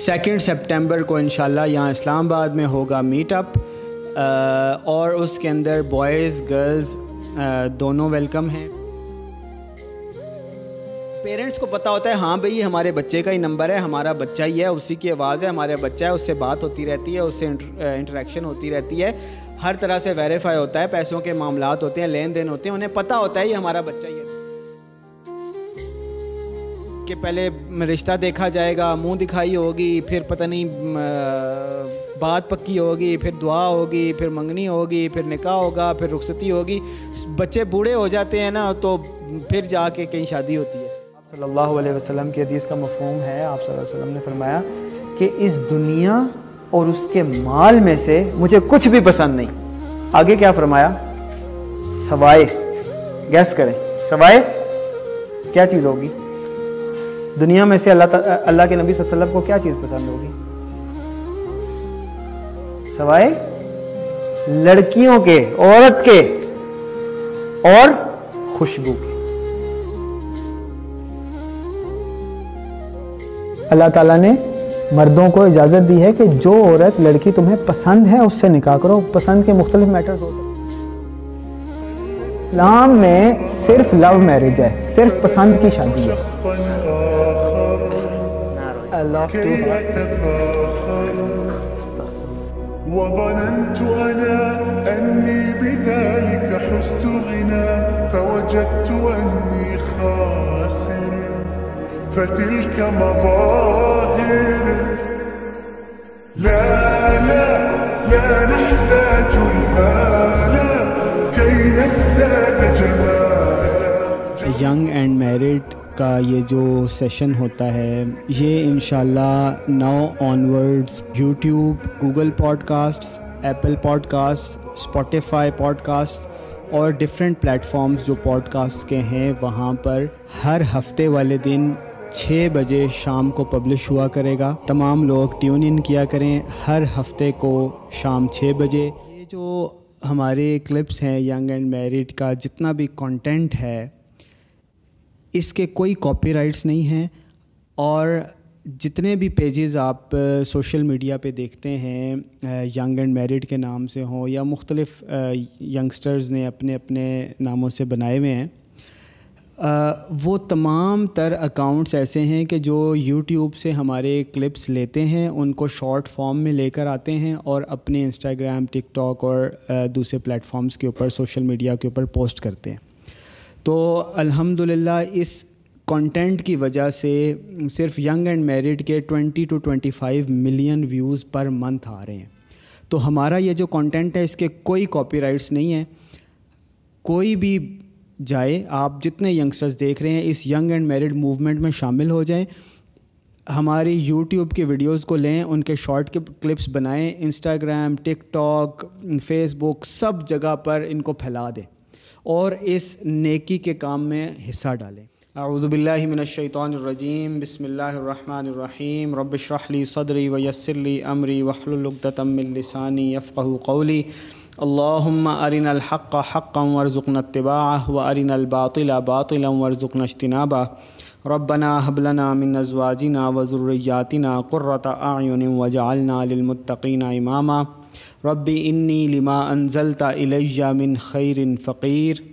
Second September को इन यहाँ इस्लामाबाद में होगा मीटअप और उसके अंदर बॉयज़ गर्ल्स दोनों वेलकम हैं पेरेंट्स को पता होता है हाँ भाई हमारे बच्चे का ही नंबर है हमारा बच्चा ही है उसी की आवाज़ है हमारे बच्चा है उससे बात होती रहती है उससे इंटरेक्शन होती रहती है हर तरह से वेरीफाई होता है पैसों के मामला होते हैं लेन देन होते हैं उन्हें पता होता है ये हमारा बच्चा ही है कि पहले रिश्ता देखा जाएगा मुंह दिखाई होगी फिर पता नहीं बात पक्की होगी फिर दुआ होगी फिर मंगनी होगी फिर निकाह होगा फिर रुखसती होगी बच्चे बूढ़े हो जाते हैं ना तो फिर जाके कहीं शादी होती है आप सल्लल्लाहु अलैहि वसल्लम की हदीस का मफहम है आप सल्लल्लाहु अलैहि वसल्लम ने फरमाया कि इस दुनिया और उसके माल में से मुझे कुछ भी पसंद नहीं आगे क्या फरमाया सवाए गैस करें सवाए क्या चीज़ होगी दुनिया में से अल्लाह अल्लाह के नबी वसल्लम को क्या चीज़ पसंद होगी सवाए लड़कियों के औरत के और खुशबू के अल्लाह ताला ने मर्दों को इजाज़त दी है कि जो औरत लड़की तुम्हें पसंद है उससे निकाह करो पसंद के मुख्तलिफ मैटर्स होते हैं इस्लाम में सिर्फ लव मैरिज है सिर्फ पसंद की शादी है تألفت كي أتفاخر وظننت أنا أني بذلك حست غنى فوجدت أني خاسر فتلك مظاهر لا لا لا نحتاج المال كي نزداد جمالا A young and married का ये जो सेशन होता है ये in now onwards YouTube Google podcast Apple podcast Spotify podcast और डिफरेंट प्लेटफॉर्म्स जो पॉडकास्ट के हैं वहाँ पर हर हफ्ते वाले दिन छः बजे शाम को पब्लिश हुआ करेगा तमाम लोग ट्यून इन किया करें हर हफ्ते को शाम छः बजे ये जो हमारे क्लिप्स हैं यंग एंड मैरिड का जितना भी कंटेंट है इसके कोई कॉपी नहीं हैं और जितने भी पेजेस आप सोशल मीडिया पे देखते हैं यंग एंड मैरिड के नाम से हों या मुख्तलिफ़ यंगस्टर्स ने अपने अपने नामों से बनाए हुए हैं वो तमाम तर अकाउंट्स ऐसे हैं कि जो यूट्यूब से हमारे क्लिप्स लेते हैं उनको शॉर्ट फॉर्म में लेकर आते हैं और अपने इंस्टाग्राम टिकटॉक और दूसरे प्लेटफॉर्म्स के ऊपर सोशल मीडिया के ऊपर पोस्ट करते हैं तो अल्हम्दुलिल्लाह इस कंटेंट की वजह से सिर्फ यंग एंड मैरिड के 20 to 25 million views per month आ रहे हैं तो हमारा ये जो कंटेंट है इसके कोई कॉपीराइट्स नहीं हैं कोई भी जाए आप जितने यंगस्टर्स देख रहे हैं इस यंग एंड मैरिड मूवमेंट में शामिल हो जाएं हमारी यूट्यूब की वीडियोस को लें उनके शॉर्ट क्लिप्स बनाएं इंस्टाग्राम टिकटॉक फेसबुक सब जगह पर इनको फैला दें और इस नेकी के काम में हिस्सा डालें अऊदबिल्लिमिनशैतरजीम बसमीम रबशरली सदरी वयसरली अमरी वहलुलतमिलसानी यफ़क़ली अल्लाम अरिन हक़ हक़म वरज़ुक़न तबा व अरिन अलबातिल बातिलम वरज़ुक़न अजतनाबा रबना हबलना मिन अजवाजिना वज़ुर्रियातना क़ुर्रत आयुन वजालना लिलमतकीना इमामा ربي इन्नी लिमा अनजलता इलैया من खैर फ़कीर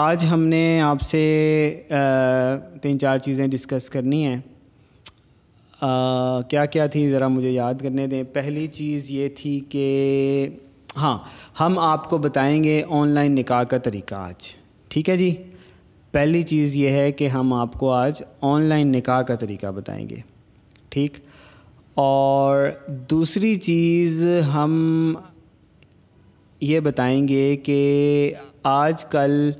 आज हमने आपसे तीन चार चीज़ें डिस्कस करनी हैं क्या क्या थी ज़रा मुझे याद करने दें पहली चीज़ ये थी कि हाँ हम आपको बताएंगे ऑनलाइन निकाह का तरीका आज ठीक है जी पहली चीज़ ये है कि हम आपको आज ऑनलाइन निकाह का तरीका बताएंगे ठीक और दूसरी चीज़ हम ये बताएंगे कि आजकल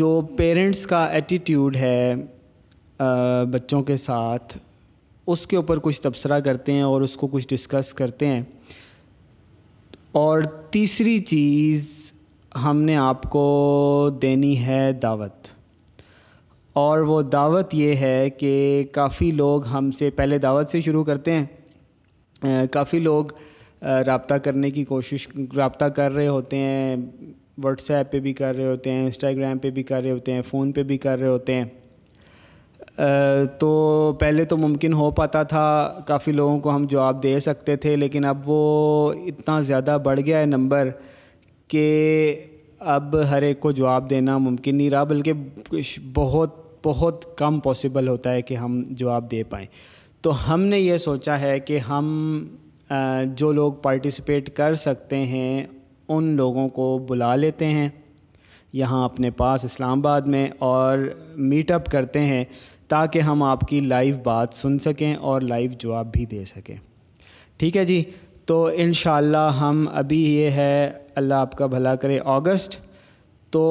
जो पेरेंट्स का एटीट्यूड है बच्चों के साथ उसके ऊपर कुछ तबसरा करते हैं और उसको कुछ डिस्कस करते हैं और तीसरी चीज़ हमने आपको देनी है दावत और वो दावत ये है कि काफ़ी लोग हमसे पहले दावत से शुरू करते हैं काफ़ी लोग रबता करने की कोशिश रबता कर रहे होते हैं व्हाट्सएप पे भी कर रहे होते हैं इंस्टाग्राम पे भी कर रहे होते हैं फ़ोन पे भी कर रहे होते हैं तो पहले तो मुमकिन हो पाता था काफ़ी लोगों को हम जवाब दे सकते थे लेकिन अब वो इतना ज़्यादा बढ़ गया है नंबर कि अब हर एक को जवाब देना मुमकिन नहीं रहा बल्कि बहुत बहुत कम पॉसिबल होता है कि हम जवाब दे पाएँ तो हमने ये सोचा है कि हम जो लोग पार्टिसिपेट कर सकते हैं उन लोगों को बुला लेते हैं यहाँ अपने पास इस्लामाबाद में और मीटअप करते हैं ताकि हम आपकी लाइव बात सुन सकें और लाइव जवाब भी दे सकें ठीक है जी तो इन हम अभी ये है अल्लाह आपका भला करे अगस्त तो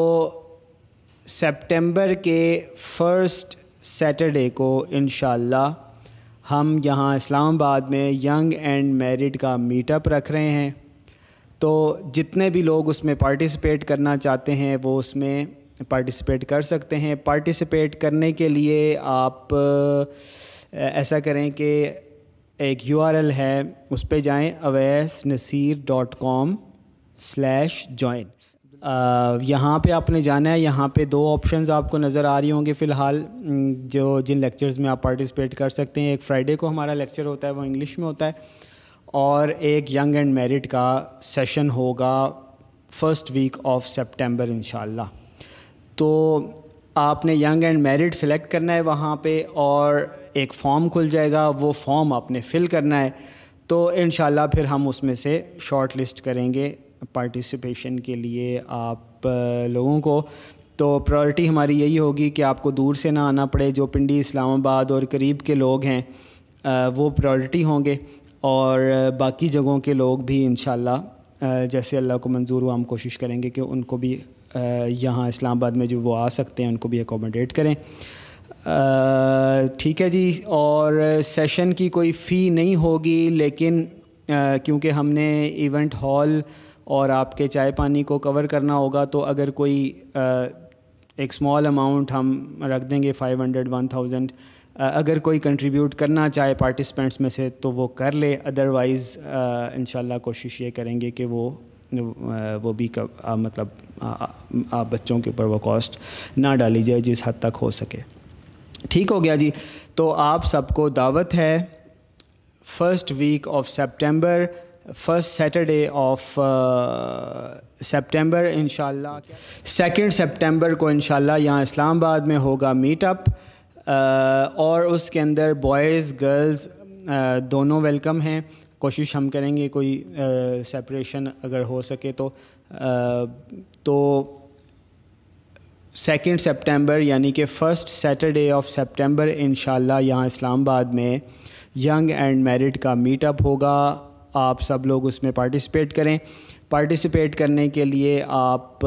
सितंबर के फर्स्ट सैटरडे को इन हम यहाँ इस्लामाबाद में यंग एंड मैरिड का मीटअप रख रहे हैं तो जितने भी लोग उसमें पार्टिसिपेट करना चाहते हैं वो उसमें पार्टिसिपेट कर सकते हैं पार्टिसिपेट करने के लिए आप ऐसा करें कि एक यू है उस पर जाएँ Awais Naseer dot com slash join यहाँ पे आपने जाना है यहाँ पे दो ऑप्शंस आपको नज़र आ रही होंगे फ़िलहाल जो जिन लेक्चर्स में आप पार्टिसिपेट कर सकते हैं एक फ्राइडे को हमारा लेक्चर होता है वो इंग्लिश में होता है और एक यंग एंड मेरिट का सेशन होगा फर्स्ट वीक ऑफ सेप्टेम्बर इन तो आपने यंग एंड मेरिट सेलेक्ट करना है वहाँ पे और एक फॉर्म खुल जाएगा वो फॉर्म आपने फिल करना है तो इन फिर हम उसमें से शॉर्ट लिस्ट करेंगे पार्टिसिपेशन के लिए आप लोगों को तो प्रायोरिटी हमारी यही होगी कि आपको दूर से ना आना पड़े जो पिंडी इस्लामाबाद और करीब के लोग हैं वो प्रायोरिटी होंगे और बाकी जगहों के लोग भी इन जैसे अल्लाह को मंजूर हुआ हम कोशिश करेंगे कि उनको भी यहाँ इस्लामाबाद में जो वो आ सकते हैं उनको भी एकोमोडेट करें ठीक है जी और सेशन की कोई फ़ी नहीं होगी लेकिन क्योंकि हमने इवेंट हॉल और आपके चाय पानी को कवर करना होगा तो अगर कोई एक स्मॉल अमाउंट हम रख देंगे फाइव हंड्रेड वन थाउजेंड अगर कोई कंट्रीब्यूट करना चाहे पार्टिसिपेंट्स में से तो वो कर ले अदरवाइज़ इन कोशिश ये करेंगे कि वो वो भी कब मतलब आप बच्चों के ऊपर वो कॉस्ट ना डाली जाए जिस हद तक हो सके ठीक हो गया जी तो आप सबको दावत है first week of September first Saturday of September इनशाला सेकेंड सेप्टेम्बर को इनशाला यहाँ इस्लामाबाद में होगा मीटअप uh, और उसके अंदर बॉयज़ गर्ल्स uh, दोनों वेलकम हैं कोशिश हम करेंगे कोई सेपरेशन uh, अगर हो सके तो आ, तो सेकेंड सेप्टेम्बर यानी कि first Saturday of September in यहाँ इस्लामाबाद में यंग एंड मैरिड का मीटअप होगा आप सब लोग उसमें पार्टिसिपेट करें पार्टिसिपेट करने के लिए आप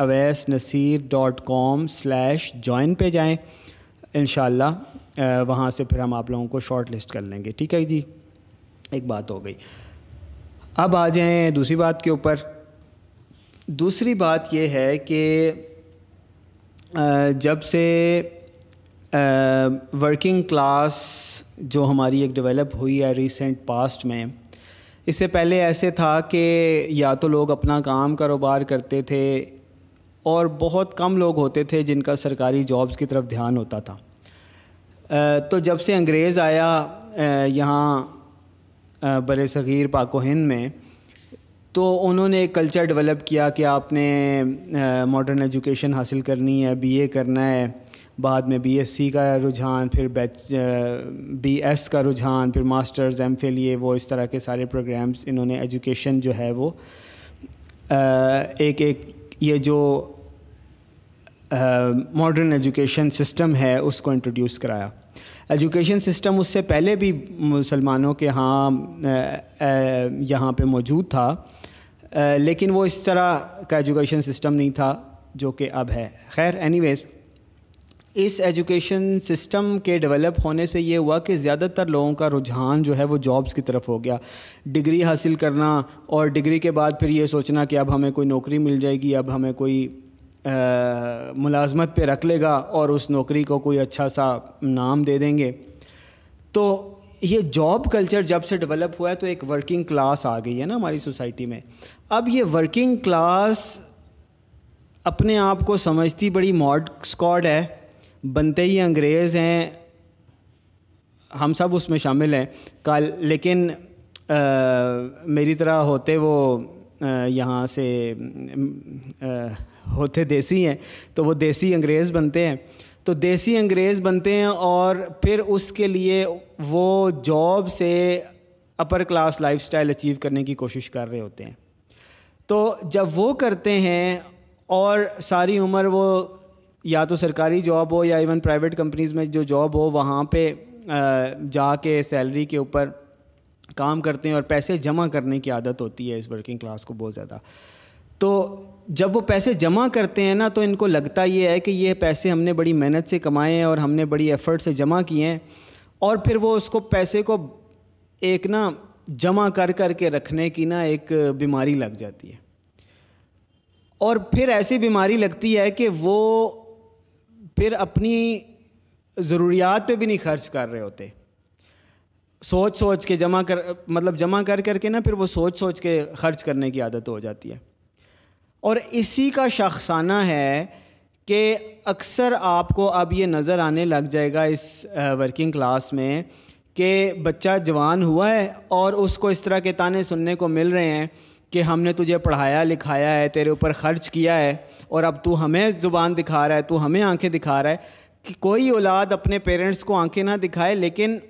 Awais Naseer dot com slash join पर जाएँ इन वहाँ से फिर हम आप लोगों को शॉर्ट लिस्ट कर लेंगे ठीक है जी एक बात हो गई अब आ जाएँ दूसरी बात के ऊपर दूसरी बात यह है कि uh, जब से वर्किंग uh, क्लास जो हमारी एक डेवलप हुई है रिसेंट पास्ट में इससे पहले ऐसे था कि या तो लोग अपना काम कारोबार करते थे और बहुत कम लोग होते थे जिनका सरकारी जॉब्स की तरफ ध्यान होता था तो जब से अंग्रेज़ आया यहाँ बर सग़ीर पाको हिंद में तो उन्होंने एक कल्चर डेवलप किया कि आपने मॉडर्न एजुकेशन हासिल करनी है बीए करना है बाद में बीएससी का रुझान फिर बैच बीएस का रुझान फिर मास्टर्स एम फिल ये वो इस तरह के सारे प्रोग्राम्स इन्होंने एजुकेशन जो है वो एक एक ये जो मॉडर्न एजुकेशन सिस्टम है उसको इंट्रोड्यूस कराया एजुकेशन सिस्टम उससे पहले भी मुसलमानों के यहाँ यहाँ पे मौजूद था आ, लेकिन वो इस तरह का एजुकेशन सिस्टम नहीं था जो कि अब है खैर एनीवेज़ इस एजुकेशन सिस्टम के डेवलप होने से ये हुआ कि ज़्यादातर लोगों का रुझान जो है वो जॉब्स की तरफ हो गया डिग्री हासिल करना और डिग्री के बाद फिर ये सोचना कि अब हमें कोई नौकरी मिल जाएगी अब हमें कोई मुलाजमत पे रख लेगा और उस नौकरी को कोई अच्छा सा नाम दे देंगे तो ये जॉब कल्चर जब से डेवलप हुआ है तो एक वर्किंग क्लास आ गई है ना हमारी सोसाइटी में अब ये वर्किंग क्लास अपने आप को समझती बड़ी मॉड स्कॉड है बनते ही अंग्रेज़ हैं हम सब उसमें शामिल हैं कल लेकिन आ, मेरी तरह होते वो यहाँ से आ, होते देसी हैं तो वो देसी अंग्रेज़ बनते हैं तो देसी अंग्रेज़ बनते हैं और फिर उसके लिए वो जॉब से अपर क्लास लाइफस्टाइल अचीव करने की कोशिश कर रहे होते हैं तो जब वो करते हैं और सारी उम्र वो या तो सरकारी जॉब हो या इवन प्राइवेट कंपनीज़ में जो जॉब हो वहाँ पे जाके सैलरी के ऊपर काम करते हैं और पैसे जमा करने की आदत होती है इस वर्किंग क्लास को बहुत ज़्यादा तो जब वो पैसे जमा करते हैं ना तो इनको लगता ये है कि ये पैसे हमने बड़ी मेहनत से कमाए हैं और हमने बड़ी एफ़र्ट से जमा किए हैं और फिर वो उसको पैसे को एक ना जमा कर कर के रखने की ना एक बीमारी लग जाती है और फिर ऐसी बीमारी लगती है कि वो फिर अपनी ज़रूरियात पे भी नहीं खर्च कर रहे होते सोच सोच के जमा कर मतलब जमा कर करके ना फिर वो सोच सोच के ख़र्च करने की आदत हो जाती है और इसी का शख्साना है कि अक्सर आपको अब ये नज़र आने लग जाएगा इस वर्किंग क्लास में कि बच्चा जवान हुआ है और उसको इस तरह के ताने सुनने को मिल रहे हैं कि हमने तुझे पढ़ाया लिखाया है तेरे ऊपर ख़र्च किया है और अब तू हमें ज़ुबान दिखा रहा है तू हमें आंखें दिखा रहा है कि कोई औलाद अपने पेरेंट्स को आंखें ना दिखाए लेकिन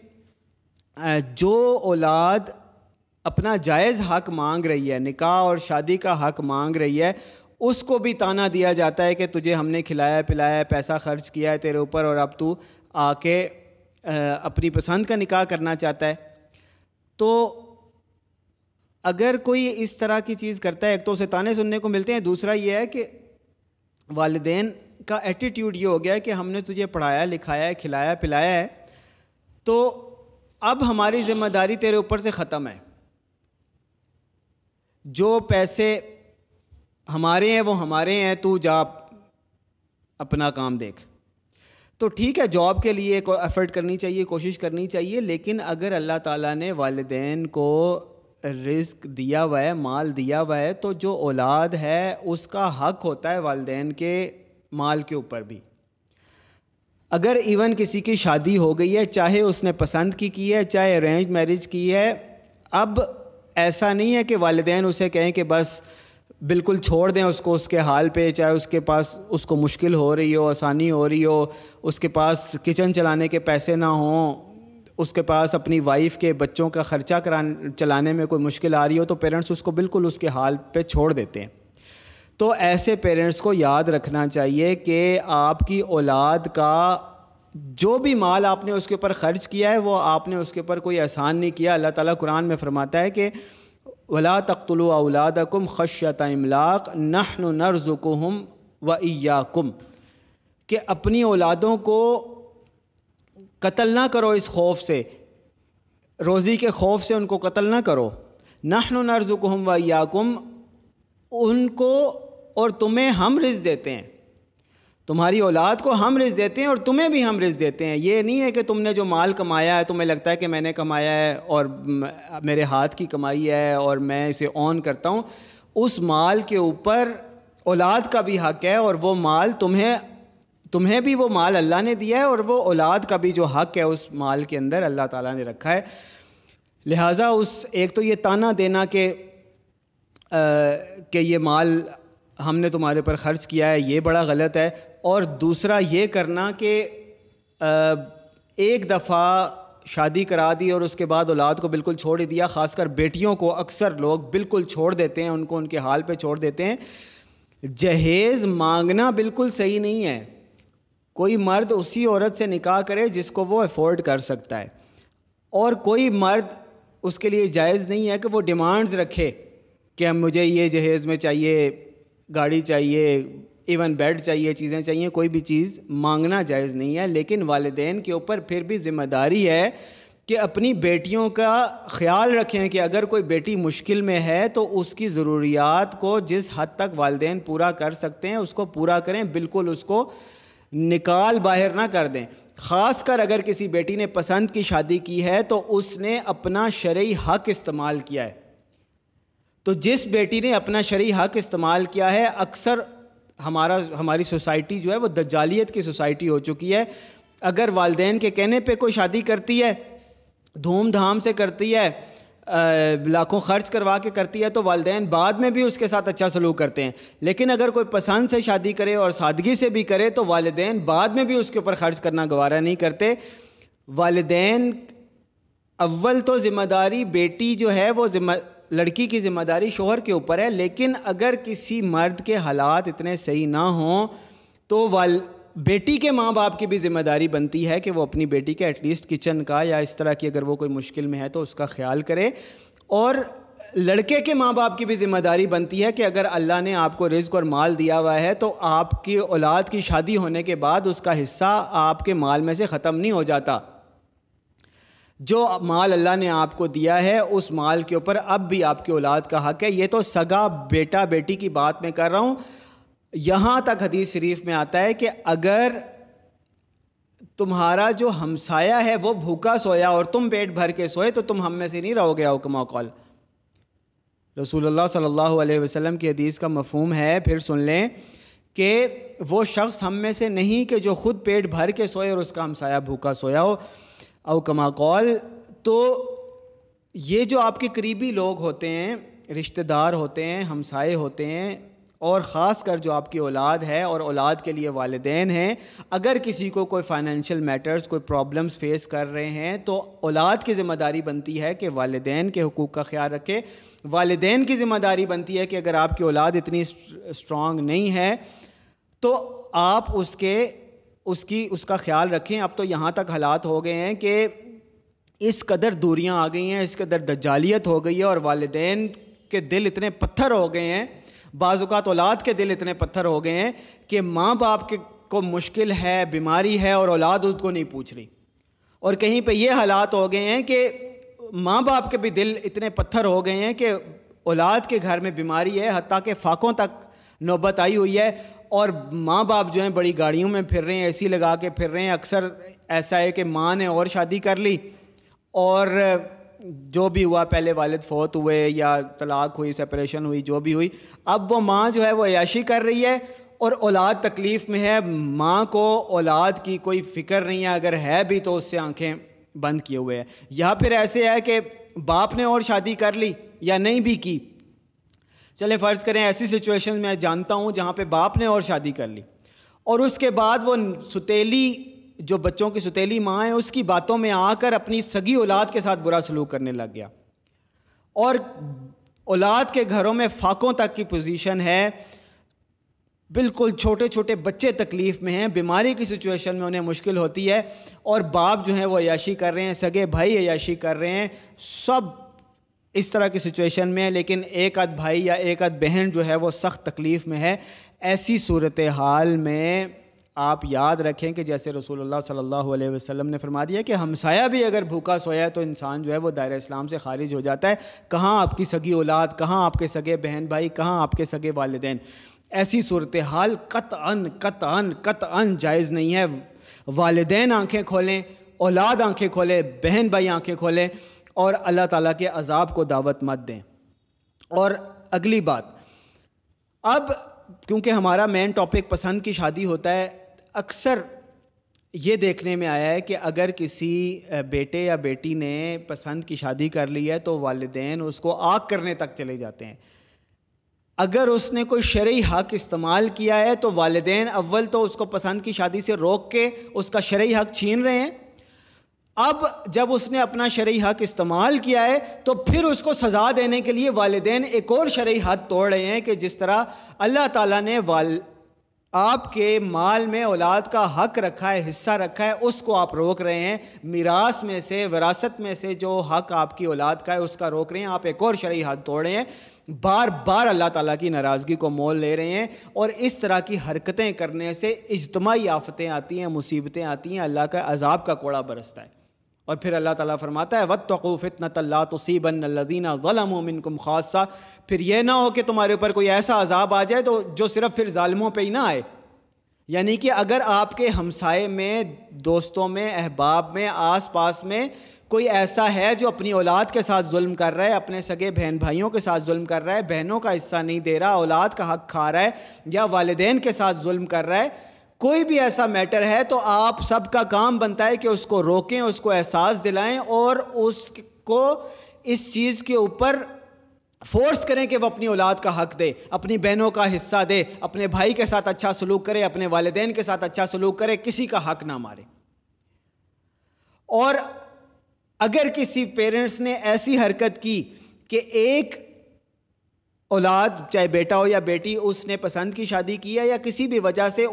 जो औलाद अपना जायज़ हक मांग रही है निकाह और शादी का हक मांग रही है उसको भी ताना दिया जाता है कि तुझे हमने खिलाया पिलाया पैसा खर्च किया है तेरे ऊपर और अब तू आके अपनी पसंद का निकाह करना चाहता है तो अगर कोई इस तरह की चीज़ करता है एक तो उसे ताने सुनने को मिलते हैं दूसरा ये है कि वालदेन का एटीट्यूड ये हो गया है कि हमने तुझे पढ़ाया लिखाया है खिलाया पिलाया है तो अब हमारी जिम्मेदारी तेरे ऊपर से ख़त्म है जो पैसे हमारे हैं वो हमारे हैं तू जा अपना काम देख तो ठीक है जॉब के लिए एफर्ट करनी चाहिए कोशिश करनी चाहिए लेकिन अगर अल्लाह ताला ने वालदेन को रिस्क दिया हुआ है माल दिया हुआ है तो जो औलाद है उसका हक होता है वालदेन के माल के ऊपर भी अगर इवन किसी की शादी हो गई है चाहे उसने पसंद की की है चाहे अरेंज मैरिज की है अब ऐसा नहीं है कि वालदेन उसे कहें कि बस बिल्कुल छोड़ दें उसको उसके हाल पे चाहे उसके पास उसको मुश्किल हो रही हो आसानी हो रही हो उसके पास किचन चलाने के पैसे ना हों उसके पास अपनी वाइफ के बच्चों का ख़र्चा करा चलाने में कोई मुश्किल आ रही हो तो पेरेंट्स उसको बिल्कुल उसके हाल पे छोड़ देते हैं तो ऐसे पेरेंट्स को याद रखना चाहिए कि आपकी औलाद का जो भी माल आपने उसके ऊपर ख़र्च किया है वो आपने उसके ऊपर कोई एहसान नहीं किया अल्लाह ताला कुरान में फरमाता है कि वला तख्तुल कम खशत इमलाक नहन नरजुकुम व इयाकुम कि अपनी औलादों को कत्ल ना करो इस खौफ से रोज़ी के खौफ से उनको कत्ल ना करो नहन नर्जुकुम व याकुम उनको और तुम्हें हम रिज देते हैं तुम्हारी औलाद को हम रिज देते हैं और तुम्हें भी हम रिज देते हैं ये नहीं है कि तुमने जो माल कमाया है तुम्हें लगता है कि मैंने कमाया है और मेरे हाथ की कमाई है और मैं इसे ऑन करता हूँ उस माल के ऊपर औलाद का भी हक है और वो माल तुम्हें तुम्हें भी वो माल अल्लाह ने दिया है और वो औलाद का भी जो हक है उस माल के अंदर अल्लाह ताला ने रखा है लिहाजा उस एक तो ये ताना देना कि के ये माल हमने तुम्हारे पर ख़र्च किया है ये बड़ा गलत है और दूसरा ये करना कि एक दफ़ा शादी करा दी और उसके बाद औलाद को बिल्कुल छोड़ ही दिया ख़ासकर बेटियों को अक्सर लोग बिल्कुल छोड़ देते हैं उनको उनके हाल पे छोड़ देते हैं जहेज़ मांगना बिल्कुल सही नहीं है कोई मर्द उसी औरत से निकाह करे जिसको वो अफोर्ड कर सकता है और कोई मर्द उसके लिए जायज़ नहीं है कि वो डिमांड्स रखे कि हम मुझे ये जहेज़ में चाहिए गाड़ी चाहिए इवन बेड चाहिए चीज़ें चाहिए कोई भी चीज़ मांगना जायज़ नहीं है लेकिन वालदेन के ऊपर फिर भी ज़िम्मेदारी है कि अपनी बेटियों का ख्याल रखें कि अगर कोई बेटी मुश्किल में है तो उसकी ज़रूरियात को जिस हद तक वालदे पूरा कर सकते हैं उसको पूरा करें बिल्कुल उसको निकाल बाहर ना कर दें ख़ास कर अगर किसी बेटी ने पसंद की शादी की है तो उसने अपना शरी हक इस्तेमाल किया है तो जिस बेटी ने अपना शरी हक इस्तेमाल किया है अक्सर हमारा हमारी सोसाइटी जो है वो दजालियत की सोसाइटी हो चुकी है अगर वालदेन के कहने पे कोई शादी करती है धूमधाम से करती है लाखों खर्च करवा के करती है तो वालदे बाद में भी उसके साथ अच्छा सलूक करते हैं लेकिन अगर कोई पसंद से शादी करे और सादगी से भी करे तो वालदे बाद में भी उसके ऊपर खर्च करना गवारा नहीं करते वालदे अव्वल तो ज़िम्मेदारी बेटी जो है वो जिम्मे लड़की की ज़िम्मेदारी शोहर के ऊपर है लेकिन अगर किसी मर्द के हालात इतने सही ना हों तो वाल बेटी के माँ बाप की भी जिम्मेदारी बनती है कि वो अपनी बेटी के एटलीस्ट किचन का या इस तरह की अगर वो कोई मुश्किल में है तो उसका ख्याल करे और लड़के के माँ बाप की भी जिम्मेदारी बनती है कि अगर अल्लाह ने आपको रिज्क और माल दिया हुआ है तो आपकी औलाद की शादी होने के बाद उसका हिस्सा आपके माल में से ख़त्म नहीं हो जाता जो माल अल्लाह ने आपको दिया है उस माल के ऊपर अब भी आपकी औलाद का हक है ये तो सगा बेटा बेटी की बात मैं कर रहा हूँ यहाँ तक हदीस शरीफ में आता है कि अगर तुम्हारा जो हमसाया है वो भूखा सोया और तुम पेट भर के सोए तो तुम हम में से नहीं रहोगे हुक्मा कौल रसूल सल्लल्लाहु अलैहि वसल्लम की हदीस का मफहम है फिर सुन लें कि वो शख्स हम में से नहीं कि जो ख़ुद पेट भर के सोए और उसका हमसाया भूखा सोया हो अवकमा कौल तो ये जो आपके करीबी लोग होते हैं रिश्तेदार होते हैं हमसाए होते हैं और ख़ास कर जो आपकी औलाद है और औलाद के लिए वालदेन हैं अगर किसी को कोई फाइनेंशियल मैटर्स कोई प्रॉब्लम्स फेस कर रहे हैं तो औलाद की ज़िम्मेदारी बनती है कि वालदेन के हकूक़ का ख्याल रखे वालदेन की ज़िम्मेदारी बनती है कि अगर आपकी औलाद इतनी स्ट्रॉन्ग नहीं है तो आप उसके उसकी उसका ख्याल रखें अब तो यहाँ तक हालात हो गए हैं कि इस कदर दूरियाँ आ गई हैं इस कदर दजालियत हो गई है और वालदेन के दिल इतने पत्थर हो गए हैं बाजुकात औलाद के दिल इतने पत्थर हो गए हैं कि माँ बाप के को मुश्किल है बीमारी है और औलाद उसको नहीं पूछ रही और कहीं पे ये हालात हो गए हैं कि माँ बाप के भी दिल इतने पत्थर हो गए हैं कि औलाद के घर में बीमारी है हती के फाकों तक नौबत आई हुई है और माँ बाप जो हैं बड़ी गाड़ियों में फिर रहे हैं ए लगा के फिर रहे हैं अक्सर ऐसा है कि माँ ने और शादी कर ली और जो भी हुआ पहले वालिद फ़ौत हुए या तलाक हुई सेपरेशन हुई जो भी हुई अब वो माँ जो है वो याशी कर रही है और औलाद तकलीफ़ में है माँ को औलाद की कोई फ़िक्र नहीं है अगर है भी तो उससे आंखें बंद किए हुए हैं या फिर ऐसे है कि बाप ने और शादी कर ली या नहीं भी की चले फ़र्ज़ करें ऐसी सिचुएशन मैं जानता हूँ जहाँ पे बाप ने और शादी कर ली और उसके बाद वो सुतीली जो बच्चों की सुतीली माँ है उसकी बातों में आकर अपनी सगी औलाद के साथ बुरा सलूक करने लग गया और औलाद के घरों में फाकों तक की पोजीशन है बिल्कुल छोटे छोटे बच्चे तकलीफ़ में हैं बीमारी की सिचुएशन में उन्हें मुश्किल होती है और बाप जो हैं वो अयाशी कर रहे हैं सगे भाई अयाशी कर रहे हैं सब इस तरह की सिचुएशन में है लेकिन एक आध भाई या एक आध बहन जो है वो सख्त तकलीफ़ में है ऐसी सूरत हाल में आप याद रखें कि जैसे रसूलुल्लाह सल्लल्लाहु अलैहि वसल्लम ने फरमा दिया कि हमसाया भी अगर भूखा सोया है तो इंसान जो है वो दायरा इस्लाम से खारिज हो जाता है कहाँ आपकी सगी औलाद कहाँ आपके सगे बहन भाई कहाँ आपके सगे वालदेन ऐसी सूरत हाल कत अन कत अन कत अन जायज़ नहीं है वालदेन आँखें खोलें औलाद आँखें खोलें बहन भाई आँखें खोलें और अल्लाह ताला के अजाब को दावत मत दें और अगली बात अब क्योंकि हमारा मेन टॉपिक पसंद की शादी होता है अक्सर ये देखने में आया है कि अगर किसी बेटे या बेटी ने पसंद की शादी कर ली है तो वालदेन उसको आग करने तक चले जाते हैं अगर उसने कोई शर्य हक इस्तेमाल किया है तो वालदेन अव्वल तो उसको पसंद की शादी से रोक के उसका शर्य हक छीन रहे हैं अब जब उसने अपना शर्य हक इस्तेमाल किया है तो फिर उसको सज़ा देने के लिए वालदेन एक और शर्य हक तोड़ रहे हैं कि जिस तरह अल्लाह ताला ने वाल आपके माल में औलाद का हक रखा है हिस्सा रखा है उसको आप रोक रहे हैं मीरास में से विरासत में से जो हक आपकी औलाद का है उसका रोक रहे हैं आप एक और शरी हाथ तोड़ रहे हैं बार बार अल्लाह ताला की नाराज़गी को मोल ले रहे हैं और इस तरह की हरकतें करने से इजतमाही आफतें आती हैं मुसीबतें आती हैं अल्लाह का अजाब का कोड़ा बरसता है और फिर अल्लाह ताला फरमाता है वत तकू फितना तल्ला तो सीबन लदीना ग़लमिनकुम खासा फिर यह ना हो कि तुम्हारे ऊपर कोई ऐसा अजाब आ जाए तो जो सिर्फ़ फिर ालमों पर ही ना आए यानी कि अगर आपके हमसाए में दोस्तों में अहबाब में आस पास में कोई ऐसा है जो अपनी औलाद के साथ जुल्म कर रहा है अपने सगे बहन भाइयों के साथ जुल्म कर रहा है बहनों का हिस्सा नहीं दे रहा औलाद का हक खा रहा है या वालदेन के साथ जुल्म कर रहा है कोई भी ऐसा मैटर है तो आप सबका काम बनता है कि उसको रोकें उसको एहसास दिलाएं और उसको इस चीज़ के ऊपर फोर्स करें कि वो अपनी औलाद का हक दे अपनी बहनों का हिस्सा दे अपने भाई के साथ अच्छा सलूक करे अपने वालदेन के साथ अच्छा सलूक करे किसी का हक ना मारे और अगर किसी पेरेंट्स ने ऐसी हरकत की कि एक औलाद चाहे बेटा हो या बेटी उसने पसंद की शादी की है या किसी भी वजह से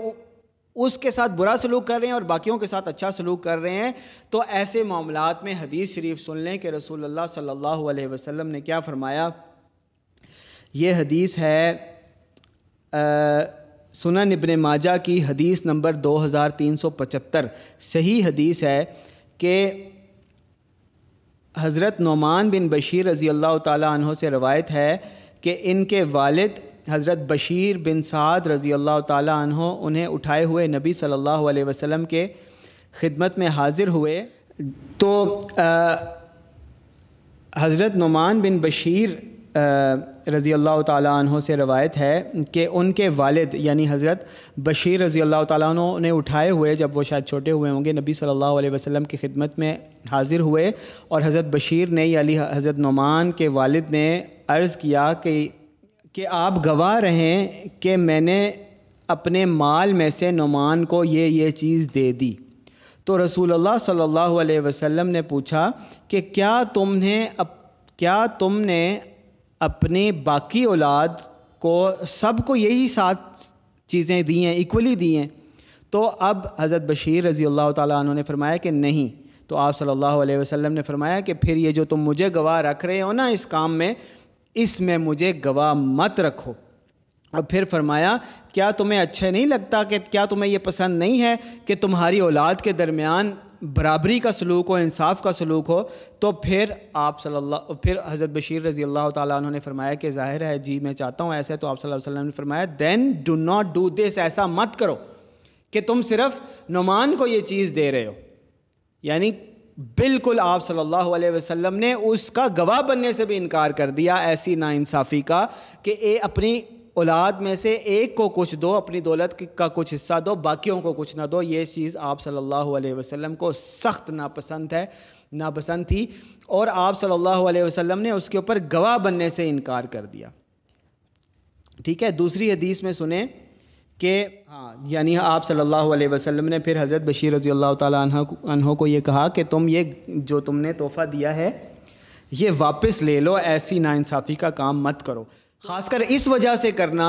उसके साथ बुरा सलूक कर रहे हैं और बाकियों के साथ अच्छा सलूक कर रहे हैं तो ऐसे मामला में हदीस शरीफ सुन लें कि रसूल अलैहि वसल्लम ने क्या फ़रमाया ये हदीस है सुनन इबन माजा की हदीस नंबर 2375 सही हदीस है कि हज़रत नुमान बिन बशीर रज़ी अल्लाह तहों से रवायत है कि इनके वालिद हज़रत बशीर बिन साद रज़ी अल्लाह तहों उन्हें उठाए हुए नबी सल्लल्लाहु अलैहि वसल्लम के ख़िदमत में हाज़िर हुए तो हज़रत नुमान बिन बशीर रज़ी अल्लाह तहों से रवायत है कि उनके वालिद यानी हज़रत बशीर रज़ी अल्लाह तहों ने उठाए हुए जब वो शायद छोटे हुए होंगे नबी सल्लल्लाहु अलैहि वसल्लम की खिदमत में हाज़िर हुए और हज़रत बशीर ने यानी हज़रत नुमान के वालिद ने अर्ज़ किया कि कि आप गवाह रहें कि मैंने अपने माल में से नुमान को ये ये चीज़ दे दी तो रसूल सल्लल्लाहु अलैहि वसल्लम ने पूछा कि क्या तुमने अप, क्या तुमने अपने बाकी औलाद को सबको यही सात चीज़ें दी हैं इक्वली दी हैं तो अब हज़रत बशीर रज़ी अल्लाह तु ने फरमाया कि नहीं तो आप सल्लल्लाहु अलैहि वसल्लम ने फरमाया कि फिर ये जो तुम मुझे गवाह रख रहे हो ना इस काम में इसमें मुझे गवाह मत रखो और फिर फरमाया क्या तुम्हें अच्छा नहीं लगता कि क्या तुम्हें यह पसंद नहीं है कि तुम्हारी औलाद के दरमियान बराबरी का सलूक हो इंसाफ का सलूक हो तो फिर आप सल्लल्लाहु फिर हज़रत बशीर रज़ी अल्लाह तु ने फरमाया कि ज़ाहिर है जी मैं चाहता हूँ ऐसे तो आप सल्लल्लाहु अलैहि वसल्लम ने फरमाया then do not do this ऐसा मत करो कि तुम सिर्फ नुमान को ये चीज़ दे रहे हो यानी बिल्कुल आप सल्लल्लाहु अलैहि वसल्लम ने उसका गवाह बनने से भी इनकार कर दिया ऐसी नाइंसाफ़ी का कि ए अपनी औलाद में से एक को कुछ दो अपनी दौलत का कुछ हिस्सा दो बाकियों को कुछ ना दो ये चीज़ आप सल्लल्लाहु अलैहि वसल्लम को सख्त नापसंद है नापसंद थी और आप सल्लल्लाहु अलैहि वसल्लम ने उसके ऊपर गवाह बनने से इनकार कर दिया ठीक है दूसरी हदीस में सुने कि हाँ यानी आप सल्लल्लाहु अलैहि वसल्लम ने फिर हज़रत बशीर रज़ी अल्लाह तहों को ये कहा कि तुम ये जो तुमने तोहफ़ा दिया है ये वापस ले लो ऐसी नाइंसाफ़ी का काम मत करो ख़ासकर इस वजह से करना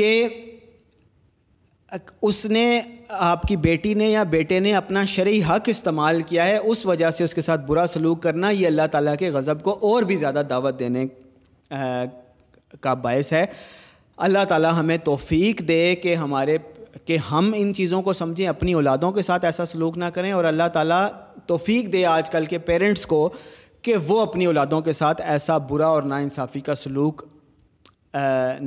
कि उसने आपकी बेटी ने या बेटे ने अपना शरी हक इस्तेमाल किया है उस वजह से उसके साथ बुरा सलूक करना ये अल्लाह ताला के गज़ब को और भी ज़्यादा दावत देने का बायस है अल्लाह ताला हमें तोफ़ीक दे कि हमारे कि हम इन चीज़ों को समझें अपनी औलादों के साथ ऐसा सलूक ना करें और अल्लाह ताला तोफ़ीक दे आजकल के पेरेंट्स को कि वो अपनी औलादों के साथ ऐसा बुरा और नाानसाफ़ी का सलूक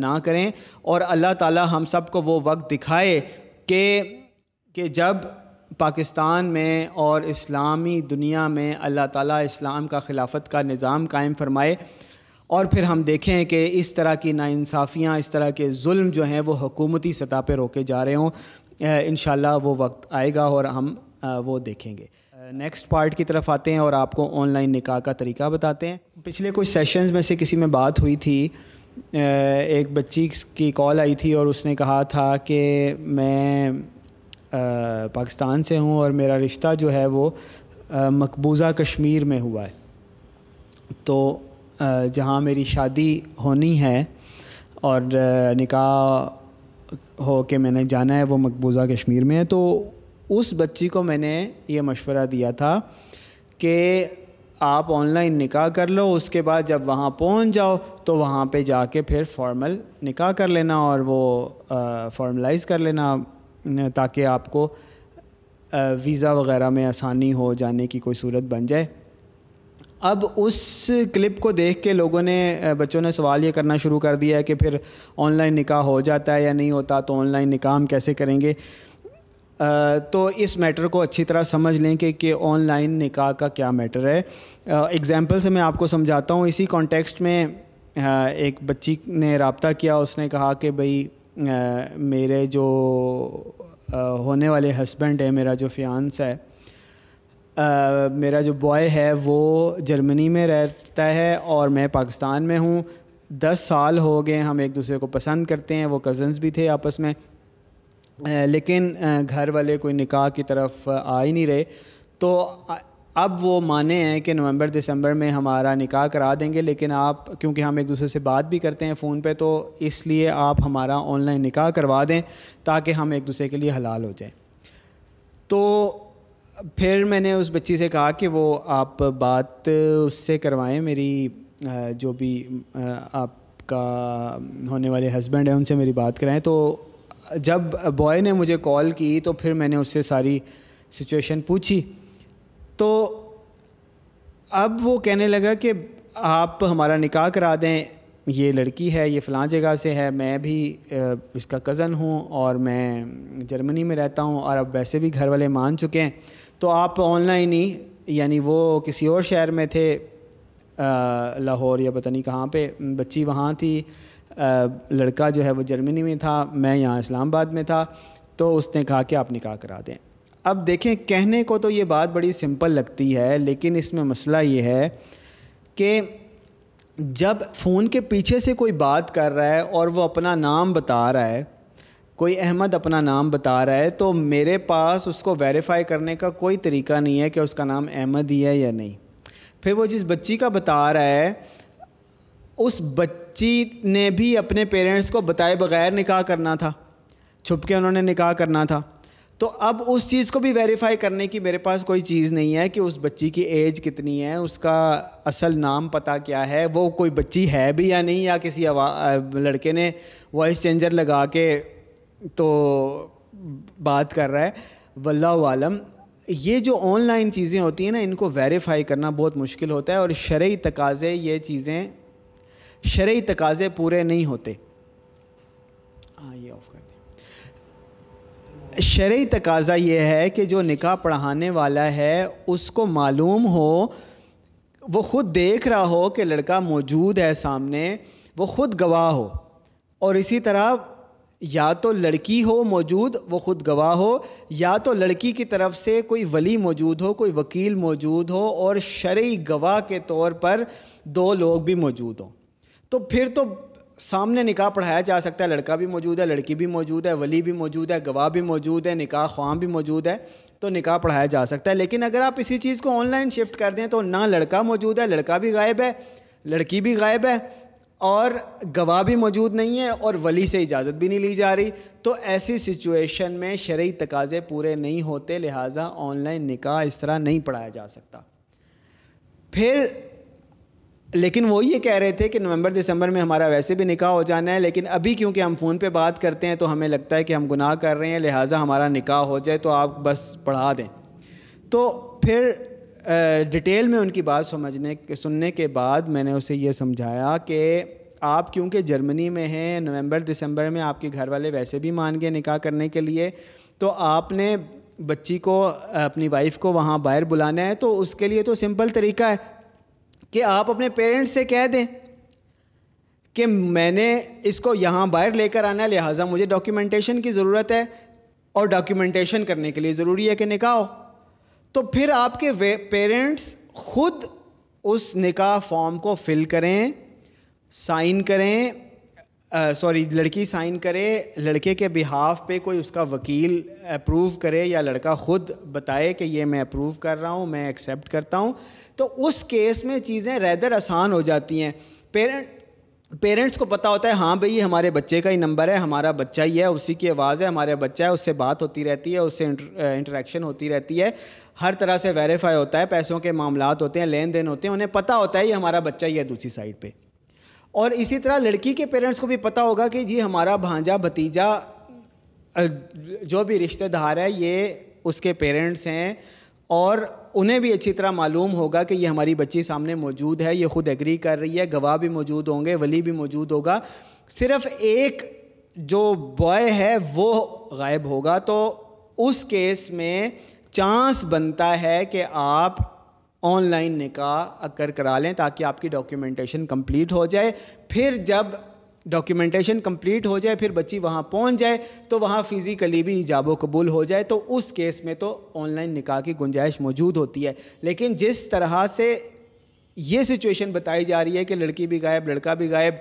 ना करें और अल्लाह ताला हम सब को वो वक्त दिखाए कि कि जब पाकिस्तान में और इस्लामी दुनिया में अल्लाह ताला इस्लाम का खिलाफत का निज़ाम कायम फरमाए और फिर हम देखें कि इस तरह की नाानसाफियाँ इस तरह के जुल्म जो हैं वो हकूमती सतह पर रोके जा रहे हों इन वो वक्त आएगा और हम वो देखेंगे नेक्स्ट पार्ट की तरफ आते हैं और आपको ऑनलाइन निकाह का तरीका बताते हैं पिछले कुछ सेशंस में से किसी में बात हुई थी एक बच्ची की कॉल आई थी और उसने कहा था कि मैं पाकिस्तान से हूँ और मेरा रिश्ता जो है वो मकबूज़ा कश्मीर में हुआ है तो जहाँ मेरी शादी होनी है और निकाह हो के मैंने जाना है वो मकबूज़ा कश्मीर में है तो उस बच्ची को मैंने ये मशवरा दिया था कि आप ऑनलाइन निकाह कर लो उसके बाद जब वहाँ पहुँच जाओ तो वहाँ पे जाके फिर फॉर्मल निकाह कर लेना और वो फॉर्मलाइज कर लेना ताकि आपको वीज़ा वगैरह में आसानी हो जाने की कोई सूरत बन जाए अब उस क्लिप को देख के लोगों ने बच्चों ने सवाल ये करना शुरू कर दिया है कि फिर ऑनलाइन निकाह हो जाता है या नहीं होता तो ऑनलाइन निकाह हम कैसे करेंगे तो इस मैटर को अच्छी तरह समझ लें कि, कि ऑनलाइन निकाह का क्या मैटर है एग्ज़ाम्पल से मैं आपको समझाता हूँ इसी कॉन्टेक्स्ट में एक बच्ची ने रबता किया उसने कहा कि भाई मेरे जो होने वाले हस्बैंड है मेरा जो फियांस है मेरा जो बॉय है वो जर्मनी में रहता है और मैं पाकिस्तान में हूँ दस साल हो गए हम एक दूसरे को पसंद करते हैं वो कज़न्स भी थे आपस में आ, लेकिन आ, घर वाले कोई निकाह की तरफ आ ही नहीं रहे तो अब वो माने हैं कि नवंबर दिसंबर में हमारा निकाह करा देंगे लेकिन आप क्योंकि हम एक दूसरे से बात भी करते हैं फ़ोन पे तो इसलिए आप हमारा ऑनलाइन निकाह करवा दें ताकि हम एक दूसरे के लिए हलाल हो जाएं तो फिर मैंने उस बच्ची से कहा कि वो आप बात उससे करवाएं मेरी जो भी आपका होने वाले हस्बैंड है उनसे मेरी बात कराएं तो जब बॉय ने मुझे कॉल की तो फिर मैंने उससे सारी सिचुएशन पूछी तो अब वो कहने लगा कि आप हमारा निकाह करा दें ये लड़की है ये फ़लाँ जगह से है मैं भी इसका कज़न हूँ और मैं जर्मनी में रहता हूँ और अब वैसे भी घर वाले मान चुके हैं तो आप ऑनलाइन ही यानी वो किसी और शहर में थे लाहौर या पता नहीं कहाँ पे बच्ची वहाँ थी आ, लड़का जो है वो जर्मनी में था मैं यहाँ इस्लामाबाद में था तो उसने कहा कि आप निकाह करा दें अब देखें कहने को तो ये बात बड़ी सिंपल लगती है लेकिन इसमें मसला ये है कि जब फ़ोन के पीछे से कोई बात कर रहा है और वो अपना नाम बता रहा है कोई अहमद अपना नाम बता रहा है तो मेरे पास उसको वेरीफाई करने का कोई तरीका नहीं है कि उसका नाम अहमद ही है या नहीं फिर वो जिस बच्ची का बता रहा है उस बच्ची ने भी अपने पेरेंट्स को बताए बगैर निकाह करना था छुप के उन्होंने निकाह करना था तो अब उस चीज़ को भी वेरीफाई करने की मेरे पास कोई चीज़ नहीं है कि उस बच्ची की एज कितनी है उसका असल नाम पता क्या है वो कोई बच्ची है भी या नहीं या किसी लड़के ने वॉइस चेंजर लगा के तो बात कर रहा है वल्ला आलम ये जो ऑनलाइन चीज़ें होती हैं ना इनको वेरीफाई करना बहुत मुश्किल होता है और शर्य तकाज़े ये चीज़ें शर्य तकाज़े पूरे नहीं होते हाँ ये ऑफ कर दें शर्य तकाज़ा ये है कि जो निकाह पढ़ाने वाला है उसको मालूम हो वो ख़ुद देख रहा हो कि लड़का मौजूद है सामने वो ख़ुद गवाह हो और इसी तरह या तो लड़की हो मौजूद वो ख़ुद गवाह हो या तो लड़की की तरफ से कोई वली मौजूद हो कोई वकील मौजूद हो और शर्य गवाह के तौर पर दो लोग भी मौजूद हों तो फिर तो सामने निकाह पढ़ाया जा सकता है लड़का भी मौजूद है लड़की भी मौजूद है वली भी मौजूद है गवाह भी मौजूद है निकाह ख्वाम भी मौजूद है तो निकाह पढ़ाया जा सकता है लेकिन अगर आप इसी चीज़ को ऑनलाइन शिफ्ट कर दें तो ना लड़का मौजूद है लड़का भी गायब है लड़की भी गायब है और गवाह भी मौजूद नहीं है और वली से इजाज़त भी नहीं ली जा रही तो ऐसी सिचुएशन में शर्य तकाज़े पूरे नहीं होते लिहाजा ऑनलाइन निकाह इस तरह नहीं पढ़ाया जा सकता फिर लेकिन वो ये कह रहे थे कि नवंबर दिसंबर में हमारा वैसे भी निकाह हो जाना है लेकिन अभी क्योंकि हम फ़ोन पे बात करते हैं तो हमें लगता है कि हम गुनाह कर रहे हैं लिहाजा हमारा निकाह हो जाए तो आप बस पढ़ा दें तो फिर डिटेल में उनकी बात समझने सुनने के बाद मैंने उसे ये समझाया कि आप क्योंकि जर्मनी में हैं नवंबर दिसंबर में आपके घर वाले वैसे भी मान गए निकाह करने के लिए तो आपने बच्ची को अपनी वाइफ को वहाँ बाहर बुलाना है तो उसके लिए तो सिंपल तरीका है कि आप अपने पेरेंट्स से कह दें कि मैंने इसको यहाँ बाहर लेकर आना है लिहाजा मुझे डॉक्यूमेंटेशन की ज़रूरत है और डॉक्यूमेंटेशन करने के लिए ज़रूरी है कि निकाह हो तो फिर आपके पेरेंट्स खुद उस निकाह फॉर्म को फिल करें साइन करें सॉरी लड़की साइन करे लड़के के बिहाफ पे कोई उसका वकील अप्रूव करे या लड़का ख़ुद बताए कि ये मैं अप्रूव कर रहा हूँ मैं एक्सेप्ट करता हूँ तो उस केस में चीज़ें रैदर आसान हो जाती हैं पेरेंट पेरेंट्स को पता होता है हाँ भाई ये हमारे बच्चे का ही नंबर है हमारा बच्चा ही है उसी की आवाज़ है हमारे बच्चा है उससे बात होती रहती है उससे इंटरेक्शन होती रहती है हर तरह से वेरीफाई होता है पैसों के मामला होते हैं लेन देन होते हैं उन्हें पता होता है ये हमारा बच्चा ही है दूसरी साइड पर और इसी तरह लड़की के पेरेंट्स को भी पता होगा कि जी हमारा भांजा भतीजा जो भी रिश्तेदार है ये उसके पेरेंट्स हैं और उन्हें भी अच्छी तरह मालूम होगा कि ये हमारी बच्ची सामने मौजूद है ये खुद एग्री कर रही है गवाह भी मौजूद होंगे वली भी मौजूद होगा सिर्फ एक जो बॉय है वो गायब होगा तो उस केस में चांस बनता है कि आप ऑनलाइन निकाह अकर करा लें ताकि आपकी डॉक्यूमेंटेशन कंप्लीट हो जाए फिर जब डॉक्यूमेंटेशन कंप्लीट हो जाए फिर बच्ची वहाँ पहुँच जाए तो वहाँ फ़िज़िकली भी इजाब कबूल हो जाए तो उस केस में तो ऑनलाइन निकाह की गुंजाइश मौजूद होती है लेकिन जिस तरह से ये सिचुएशन बताई जा रही है कि लड़की भी गायब लड़का भी गायब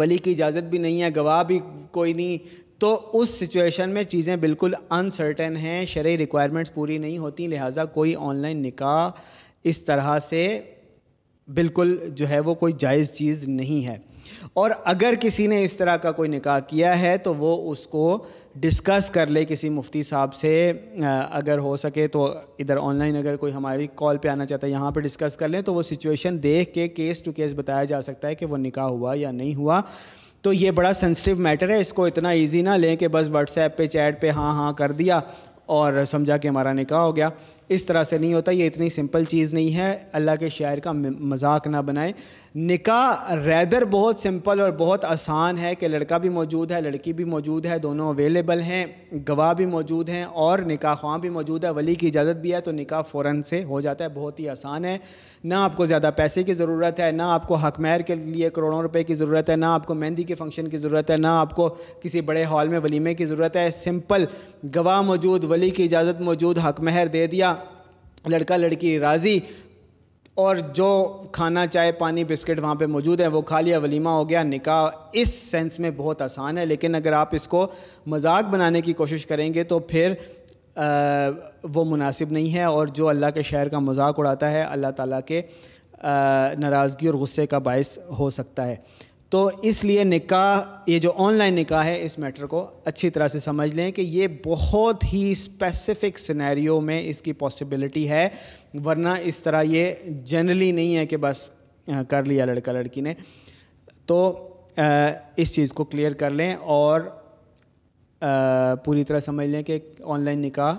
वली की इजाज़त भी नहीं है गवाह भी कोई नहीं तो उस सिचुएशन में चीज़ें बिल्कुल अनसर्टन हैं शर्य रिक्वायरमेंट्स पूरी नहीं होती लिहाजा कोई ऑनलाइन निकाह इस तरह से बिल्कुल जो है वो कोई जायज़ चीज़ नहीं है और अगर किसी ने इस तरह का कोई निकाह किया है तो वो उसको डिस्कस कर ले किसी मुफ्ती साहब से अगर हो सके तो इधर ऑनलाइन अगर कोई हमारी कॉल पे आना चाहता है यहाँ पे डिस्कस कर लें तो वो सिचुएशन देख के केस टू केस बताया जा सकता है कि वो निकाह हुआ या नहीं हुआ तो ये बड़ा सेंसिटिव मैटर है इसको इतना ईजी ना लें कि बस व्हाट्सएप पे चैट पे हाँ हाँ कर दिया और समझा कि हमारा निकाह हो गया इस तरह से नहीं होता ये इतनी सिंपल चीज़ नहीं है अल्लाह के शायर का मजाक ना बनाएं निका रैदर बहुत सिंपल और बहुत आसान है कि लड़का भी मौजूद है लड़की भी मौजूद है दोनों अवेलेबल हैं गवाह भी मौजूद हैं और निका ख्वां भी मौजूद है वली की इजाज़त भी है तो निका फ़ौर से हो जाता है बहुत ही आसान है ना आपको ज़्यादा पैसे की ज़रूरत है ना आपको हकमैर के लिए करोड़ों रुपये की ज़रूरत है ना आपको मेहंदी के फंक्शन की ज़रूरत है ना आपको किसी बड़े हॉल में वलीमे की ज़रूरत है सिंपल गवाह मौजूद वली की इजाज़त मौजूद हक महर दे दिया लड़का लड़की राज़ी और जो खाना चाय पानी बिस्किट वहाँ पे मौजूद है वो खा लिया वलीमा हो गया निकाह इस सेंस में बहुत आसान है लेकिन अगर आप इसको मजाक बनाने की कोशिश करेंगे तो फिर आ, वो मुनासिब नहीं है और जो अल्लाह के शहर का मजाक उड़ाता है अल्लाह ताला के नाराज़गी और गुस्से का बायस हो सकता है तो इसलिए निकाह ये जो ऑनलाइन निकाह है इस मैटर को अच्छी तरह से समझ लें कि ये बहुत ही स्पेसिफिक सिनेरियो में इसकी पॉसिबिलिटी है वरना इस तरह ये जनरली नहीं है कि बस कर लिया लड़का लड़की ने तो इस चीज़ को क्लियर कर लें और पूरी तरह समझ लें कि ऑनलाइन निकाह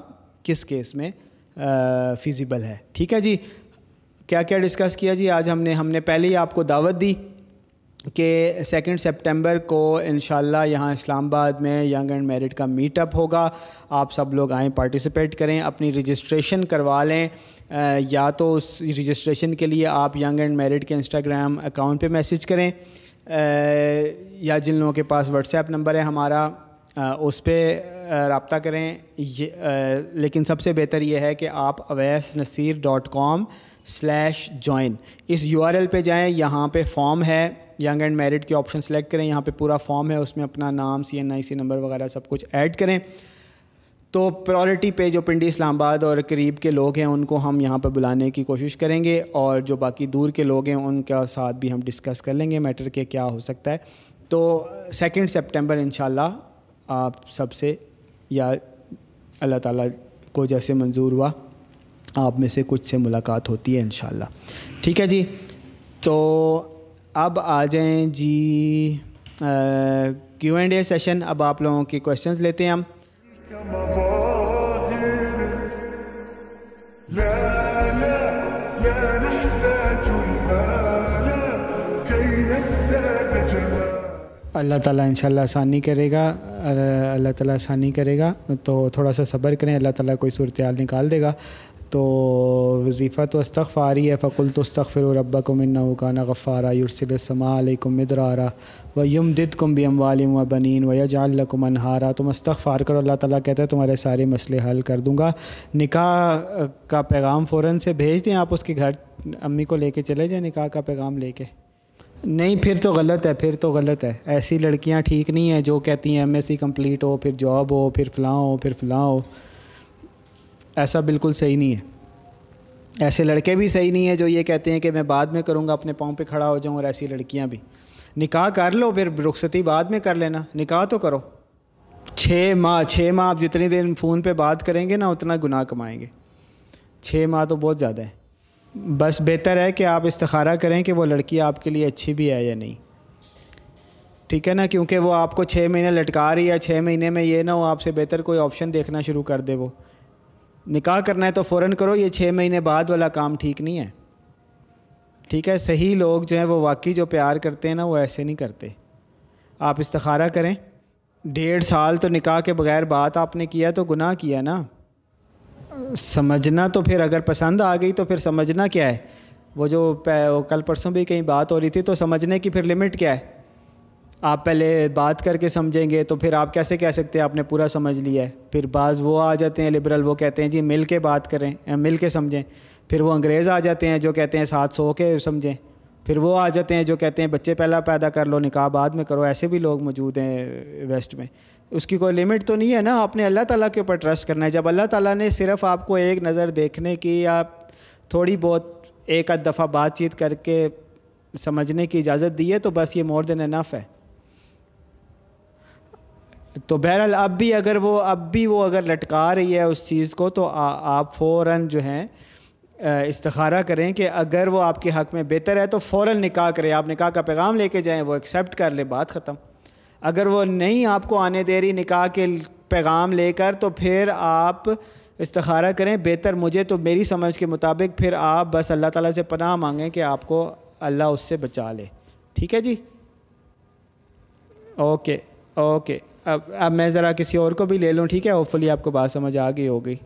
किस केस में फिज़िबल है ठीक है जी क्या क्या डिस्कस किया जी आज हमने हमने पहले ही आपको दावत दी कि सेकेंड सितंबर को इन यहाँ इस्लामाबाद में यंग एंड मेरिट का मीटअप होगा आप सब लोग आएँ पार्टिसिपेट करें अपनी रजिस्ट्रेशन करवा लें या तो उस रजिस्ट्रेशन के लिए आप यंग एंड मेरिट के इंस्टाग्राम अकाउंट पे मैसेज करें या जिन लोगों के पास व्हाट्सएप नंबर है हमारा उस पर रबता करें ये आ, लेकिन सबसे बेहतर यह है कि आप Awais Naseer dot com slash join इस यू आर एल पर जाएँ यहाँ पर फॉर्म है यंग एंड मैरिड के ऑप्शन सेलेक्ट करें यहाँ पे पूरा फॉर्म है उसमें अपना नाम सी एन आई सी नंबर वगैरह सब कुछ ऐड करें तो प्रायोरिटी पे जो पिंडी इस्लामाबाद और करीब के लोग हैं उनको हम यहाँ पर बुलाने की कोशिश करेंगे और जो बाकी दूर के लोग हैं उनका साथ भी हम डिस्कस कर लेंगे मैटर के क्या हो सकता है तो सेकेंड सेप्टेम्बर इन आप सबसे या अल्लाह ताला को जैसे मंजूर हुआ आप में से कुछ से मुलाकात होती है इन ठीक है जी तो अब आ जाएं जी क्यू एंड ए सेशन अब आप लोगों के क्वेश्चंस लेते हैं हम अल्लाह ताला इंशाल्लाह आसानी करेगा अल्लाह ताला आसानी करेगा तो थोड़ा सा सब्र करें अल्लाह ताला कोई सूरत हाल निकाल देगा तो वजीफ़ा तो अस्तफ़ आ है फ़कुल तो स्तफ़िर रब्बा को मन्ना वकाना गफ़ारा युरसिलसमालकुम मिदरारा व यम दिद कुम भी अम्वालिम व बनीन व यजालकुम तुम अस्तफ़ार करो अल्लाह ताली कहते हैं तुम्हारे सारे मसले हल कर दूँगा निकाह का पैगाम फ़ौर से भेज दें आप उसके घर अम्मी को ले कर चले जाएँ निकाह का पैगाम ले कर नहीं फिर तो गलत है फिर तो गलत है ऐसी लड़कियाँ ठीक नहीं हैं जो कहती हैं एम एस सी कम्प्लीट हो फिर जॉब हो फिर फ़लाँ हो फिर फ़लाँ हो ऐसा बिल्कुल सही नहीं है ऐसे लड़के भी सही नहीं है जो ये कहते हैं कि मैं बाद में करूँगा अपने पाँव पे खड़ा हो जाऊँ और ऐसी लड़कियाँ भी निकाह कर लो फिर रुखसती बाद में कर लेना निकाह तो करो छः माह छः माह आप जितनी देर फ़ोन पे बात करेंगे ना उतना गुनाह कमाएंगे छः माह तो बहुत ज़्यादा है बस बेहतर है कि आप इस्तारा करें कि वो लड़की आपके लिए अच्छी भी है या नहीं ठीक है ना क्योंकि वो आपको छः महीने लटका रही है छः महीने में ये ना हो आपसे बेहतर कोई ऑप्शन देखना शुरू कर दे वो निकाह करना है तो फ़ौर करो ये छः महीने बाद वाला काम ठीक नहीं है ठीक है सही लोग जो हैं वो वाकई जो प्यार करते हैं ना वो ऐसे नहीं करते आप इस्तारा करें डेढ़ साल तो निकाह के बगैर बात आपने किया तो गुनाह किया ना समझना तो फिर अगर पसंद आ गई तो फिर समझना क्या है वो जो वो कल परसों भी कहीं बात हो रही थी तो समझने की फिर लिमिट क्या है आप पहले बात करके समझेंगे तो फिर आप कैसे कह सकते हैं आपने पूरा समझ लिया है फिर बाज़ वो आ जाते हैं लिबरल वो कहते हैं जी मिल के बात करें मिल के समझें फिर वो अंग्रेज़ आ जाते हैं जो कहते हैं साथ सो के समझें फिर वो आ जाते हैं जो कहते हैं बच्चे पहला पैदा कर लो निकाह बाद में करो ऐसे भी लोग मौजूद हैं वेस्ट में उसकी कोई लिमिट तो नहीं है ना आपने अल्लाह ताला के ऊपर ट्रस्ट करना है जब अल्लाह ताला ने सिर्फ आपको एक नज़र देखने की या थोड़ी बहुत एक आध दफ़ा बातचीत करके समझने की इजाज़त दी है तो बस ये मोर देन इनफ है तो बहरहाल अब भी अगर वो अब भी वो अगर लटका रही है उस चीज़ को तो आ, आप फ़ौर जो हैं इस्तारा करें कि अगर वो आपके हक़ में बेहतर है तो फ़ौर निकाह करें आप निकाह का पैगाम लेके जाएं वो एक्सेप्ट कर ले बात ख़त्म अगर वो नहीं आपको आने दे रही निकाह के पैगाम लेकर तो फिर आप इस्तारा करें बेहतर मुझे तो मेरी समझ के मुताबिक फिर आप बस अल्लाह ताला से पनाह मांगें कि आपको अल्लाह उससे बचा ले ठीक है जी ओके ओके अब अब मैं ज़रा किसी और को भी ले लूँ ठीक है होपफुली आपको बात समझ आ गई होगी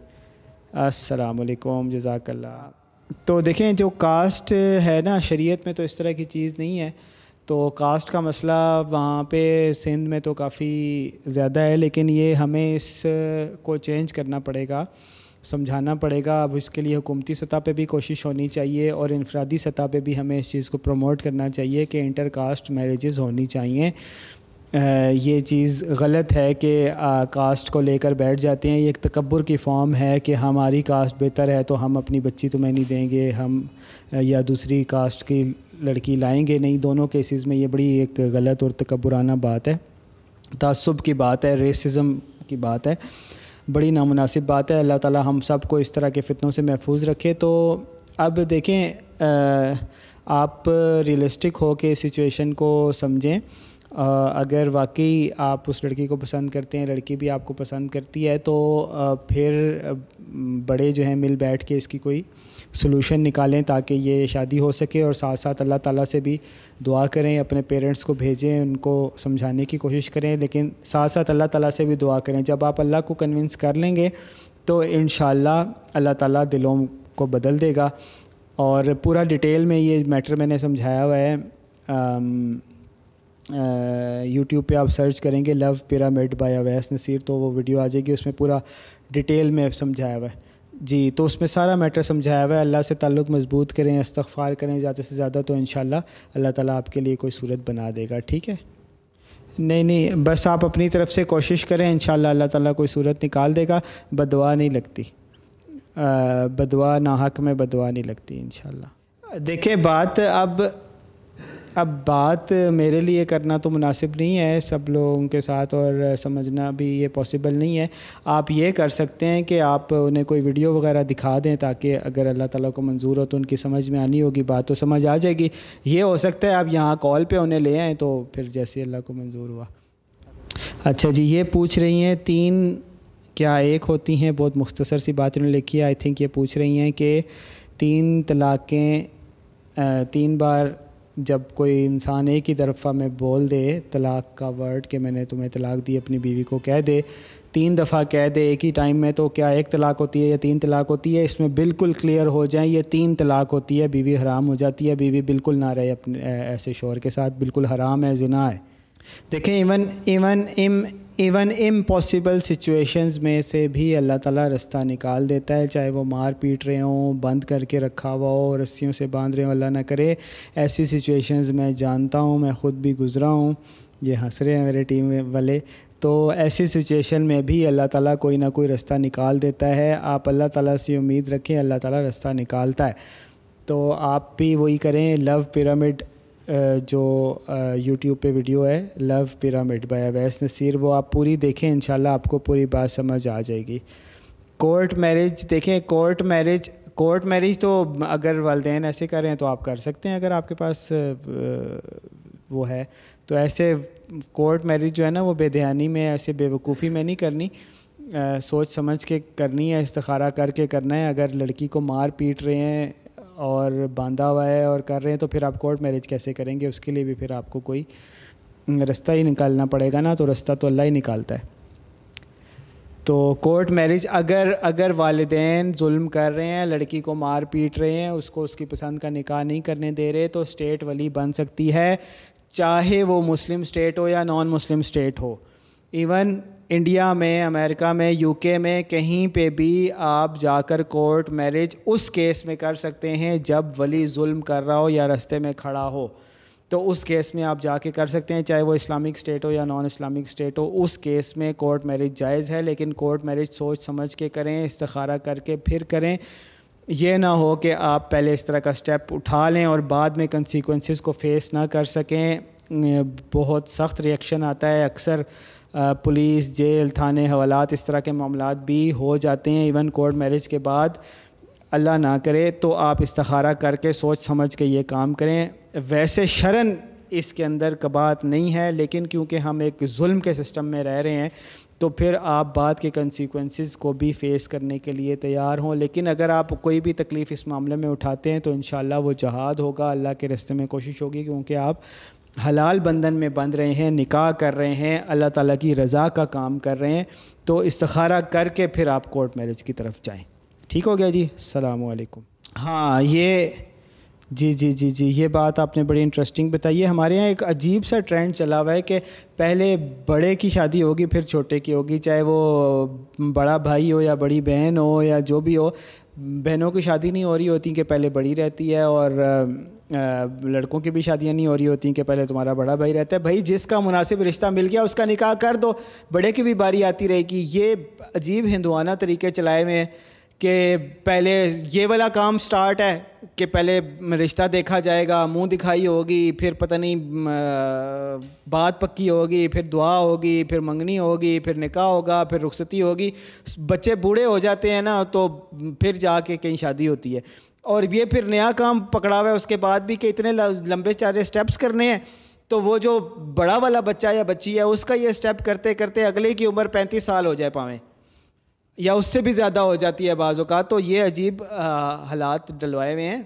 असलकुम जजाकल्ला तो देखें जो कास्ट है ना शरीयत में तो इस तरह की चीज़ नहीं है तो कास्ट का मसला वहाँ पे सिंध में तो काफ़ी ज़्यादा है लेकिन ये हमें इस को चेंज करना पड़ेगा समझाना पड़ेगा अब इसके लिए हुकूमती सतह पे भी कोशिश होनी चाहिए और इनफरादी सतह पे भी हमें इस चीज़ को प्रमोट करना चाहिए कि इंटर कास्ट मैरिज़ होनी चाहिए ये चीज़ गलत है कि कास्ट को लेकर बैठ जाते हैं ये एक तकबर की फॉर्म है कि हमारी कास्ट बेहतर है तो हम अपनी बच्ची तुम्हें नहीं देंगे हम या दूसरी कास्ट की लड़की लाएंगे नहीं दोनों केसेस में ये बड़ी एक गलत और तकबराना बात है तसब की बात है रेसिज़म की बात है बड़ी नामनासिब बात है अल्लाह ताली हम सब को इस तरह के फ़ितनों से महफूज रखे तो अब देखें आ, आप रियलिस्टिक हो के सिचुएशन को समझें अगर वाकई आप उस लड़की को पसंद करते हैं लड़की भी आपको पसंद करती है तो फिर बड़े जो हैं मिल बैठ के इसकी कोई सोल्यूशन निकालें ताकि ये शादी हो सके और साथ साथ अल्लाह ताला से भी दुआ करें अपने पेरेंट्स को भेजें उनको समझाने की कोशिश करें लेकिन साथ साथ अल्लाह ताला से भी दुआ करें जब आप अल्लाह को कन्विंस कर लेंगे तो इन अल्लाह ताला दिलों को बदल देगा और पूरा डिटेल में ये मैटर मैंने समझाया हुआ है यूट्यूब पे आप सर्च करेंगे love pyramid by Awais Naseer तो वो वीडियो आ जाएगी उसमें पूरा डिटेल में समझाया हुआ है जी तो उसमें सारा मैटर समझाया हुआ है अल्लाह से ताल्लुक़ मजबूत करें इस्तफ़ार करें ज़्यादा से ज़्यादा तो इन अल्लाह ताला आपके लिए कोई सूरत बना देगा ठीक है नहीं नहीं बस आप अपनी तरफ से कोशिश करें इन अल्लाह ताला कोई सूरत निकाल देगा बदवा नहीं लगती बदवा नाहक में बदवा नहीं लगती इन देखिए बात अब अब बात मेरे लिए करना तो मुनासिब नहीं है सब लोगों के साथ और समझना भी ये पॉसिबल नहीं है आप ये कर सकते हैं कि आप उन्हें कोई वीडियो वगैरह दिखा दें ताकि अगर अल्लाह ताला को मंजूर हो तो उनकी समझ में आनी होगी बात तो समझ आ जाएगी ये हो सकता है आप यहाँ कॉल पे उन्हें ले आएँ तो फिर जैसे अल्लाह को मंजूर हुआ अच्छा जी ये पूछ रही हैं तीन क्या एक होती हैं बहुत मुख्तसर सी बात उन्होंने लिखी है आई थिंक ये पूछ रही हैं कि तीन तलाक़ें तीन बार जब कोई इंसान एक ही तरफा में बोल दे तलाक का वर्ड कि मैंने तुम्हें तलाक दी अपनी बीवी को कह दे तीन दफ़ा कह दे एक ही टाइम में तो क्या एक तलाक होती है या तीन तलाक होती है इसमें बिल्कुल क्लियर हो जाए ये तीन तलाक होती है बीवी हराम हो जाती है बीवी बिल्कुल ना रहे अपने ऐसे शोर के साथ बिल्कुल हराम है जिना है देखें इवन इवन इम इवन इम्पॉसिबल सिचुएशंस में से भी अल्लाह ताला रास्ता निकाल देता है चाहे वो मार पीट रहे हों बंद करके रखा हुआ हो रस्सियों से बांध रहे हों अल्लाह ना करे ऐसी सिचुएशंस मैं जानता हूँ मैं ख़ुद भी गुज़रा हूँ ये हंस रहे हैं मेरे टीम वाले तो ऐसी सिचुएशन में भी अल्लाह ताला कोई ना कोई रास्ता निकाल देता है आप अल्लाह ताला से उम्मीद रखें अल्लाह ताला रास्ता निकालता है तो आप भी वही करें लव पिरामिड जो यूट्यूब पे वीडियो है love pyramid by Awais Naseer वो आप पूरी देखें इन आपको पूरी बात समझ आ जाएगी कोर्ट मैरिज देखें कोर्ट मैरिज कोर्ट मैरिज तो अगर वालदे ऐसे करें तो आप कर सकते हैं अगर आपके पास वो है तो ऐसे कोर्ट मैरिज जो है ना वो बेदहानी में ऐसे बेवकूफ़ी में नहीं करनी आ, सोच समझ के करनी है इस्तारा करके करना है अगर लड़की को मार पीट रहे हैं और बांधा हुआ है और कर रहे हैं तो फिर आप कोर्ट मैरिज कैसे करेंगे उसके लिए भी फिर आपको कोई हम्म, रास्ता ही निकालना पड़ेगा ना तो रास्ता तो अल्लाह ही निकालता है तो कोर्ट मैरिज अगर अगर वालदे जुल्म कर रहे हैं लड़की को मार पीट रहे हैं उसको उसकी पसंद का निकाह नहीं करने दे रहे तो स्टेट वली बन सकती है चाहे वो मुस्लिम स्टेट हो या नॉन मुस्लिम स्टेट हो इवन इंडिया में अमेरिका में यूके में कहीं पे भी आप जाकर कोर्ट मैरिज उस केस में कर सकते हैं जब वली जुल्म कर रहा हो या रस्ते में खड़ा हो तो उस केस में आप जाके कर सकते हैं चाहे वो इस्लामिक स्टेट हो या नॉन इस्लामिक स्टेट हो उस केस में कोर्ट मैरिज जायज़ है लेकिन कोर्ट मैरिज सोच समझ के करें इस्तारा करके फिर करें ये ना हो कि आप पहले इस तरह का स्टेप उठा लें और बाद में कंसिक्वेंसेस को फेस ना कर सकें बहुत सख्त रिएक्शन आता है अक्सर पुलिस जेल थाने हवालात इस तरह के मामला भी हो जाते हैं इवन कोर्ट मैरिज के बाद अल्लाह ना करे तो आप इस्तारा करके सोच समझ के ये काम करें वैसे शरण इसके अंदर कबात नहीं है लेकिन क्योंकि हम एक जुल्म के सिस्टम में रह रहे हैं तो फिर आप बाद के कंसिक्वेंसेस को भी फेस करने के लिए तैयार हों लेकिन अगर आप कोई भी तकलीफ़ इस मामले में उठाते हैं तो इन वो जहाद होगा अल्लाह के रस्ते में कोशिश होगी क्योंकि आप हलाल बंधन में बंध रहे हैं निकाह कर रहे हैं अल्लाह ताला की रज़ा का काम कर रहे हैं तो इस्तखारा करके फिर आप कोर्ट मैरिज की तरफ जाएं ठीक हो गया जी अलकुम हाँ ये जी जी जी जी ये बात आपने बड़ी इंटरेस्टिंग बताई है हमारे यहाँ एक अजीब सा ट्रेंड चला हुआ है कि पहले बड़े की शादी होगी फिर छोटे की होगी चाहे वो बड़ा भाई हो या बड़ी बहन हो या जो भी हो बहनों की शादी नहीं हो रही होती कि पहले बड़ी रहती है और लड़कों की भी शादियाँ नहीं हो रही होती कि पहले तुम्हारा बड़ा भाई रहता है भाई जिसका मुनासिब रिश्ता मिल गया उसका निकाह कर दो बड़े की भी बारी आती रहेगी ये अजीब हिंदुआना तरीके चलाए हुए हैं कि पहले ये वाला काम स्टार्ट है कि पहले रिश्ता देखा जाएगा मुंह दिखाई होगी फिर पता नहीं बात पक्की होगी फिर दुआ होगी फिर मंगनी होगी फिर निकाह होगा फिर रुखसती होगी बच्चे बूढ़े हो जाते हैं ना तो फिर जाके कहीं शादी होती है और ये फिर नया काम पकड़ा हुआ है उसके बाद भी कि इतने लंबे चारे स्टेप्स करने हैं तो वो जो बड़ा वाला बच्चा या बच्ची है उसका ये स्टेप करते करते अगले की उम्र पैंतीस साल हो जाए पावें या उससे भी ज़्यादा हो जाती है बाज़ का तो ये अजीब हालात डलवाए हुए हैं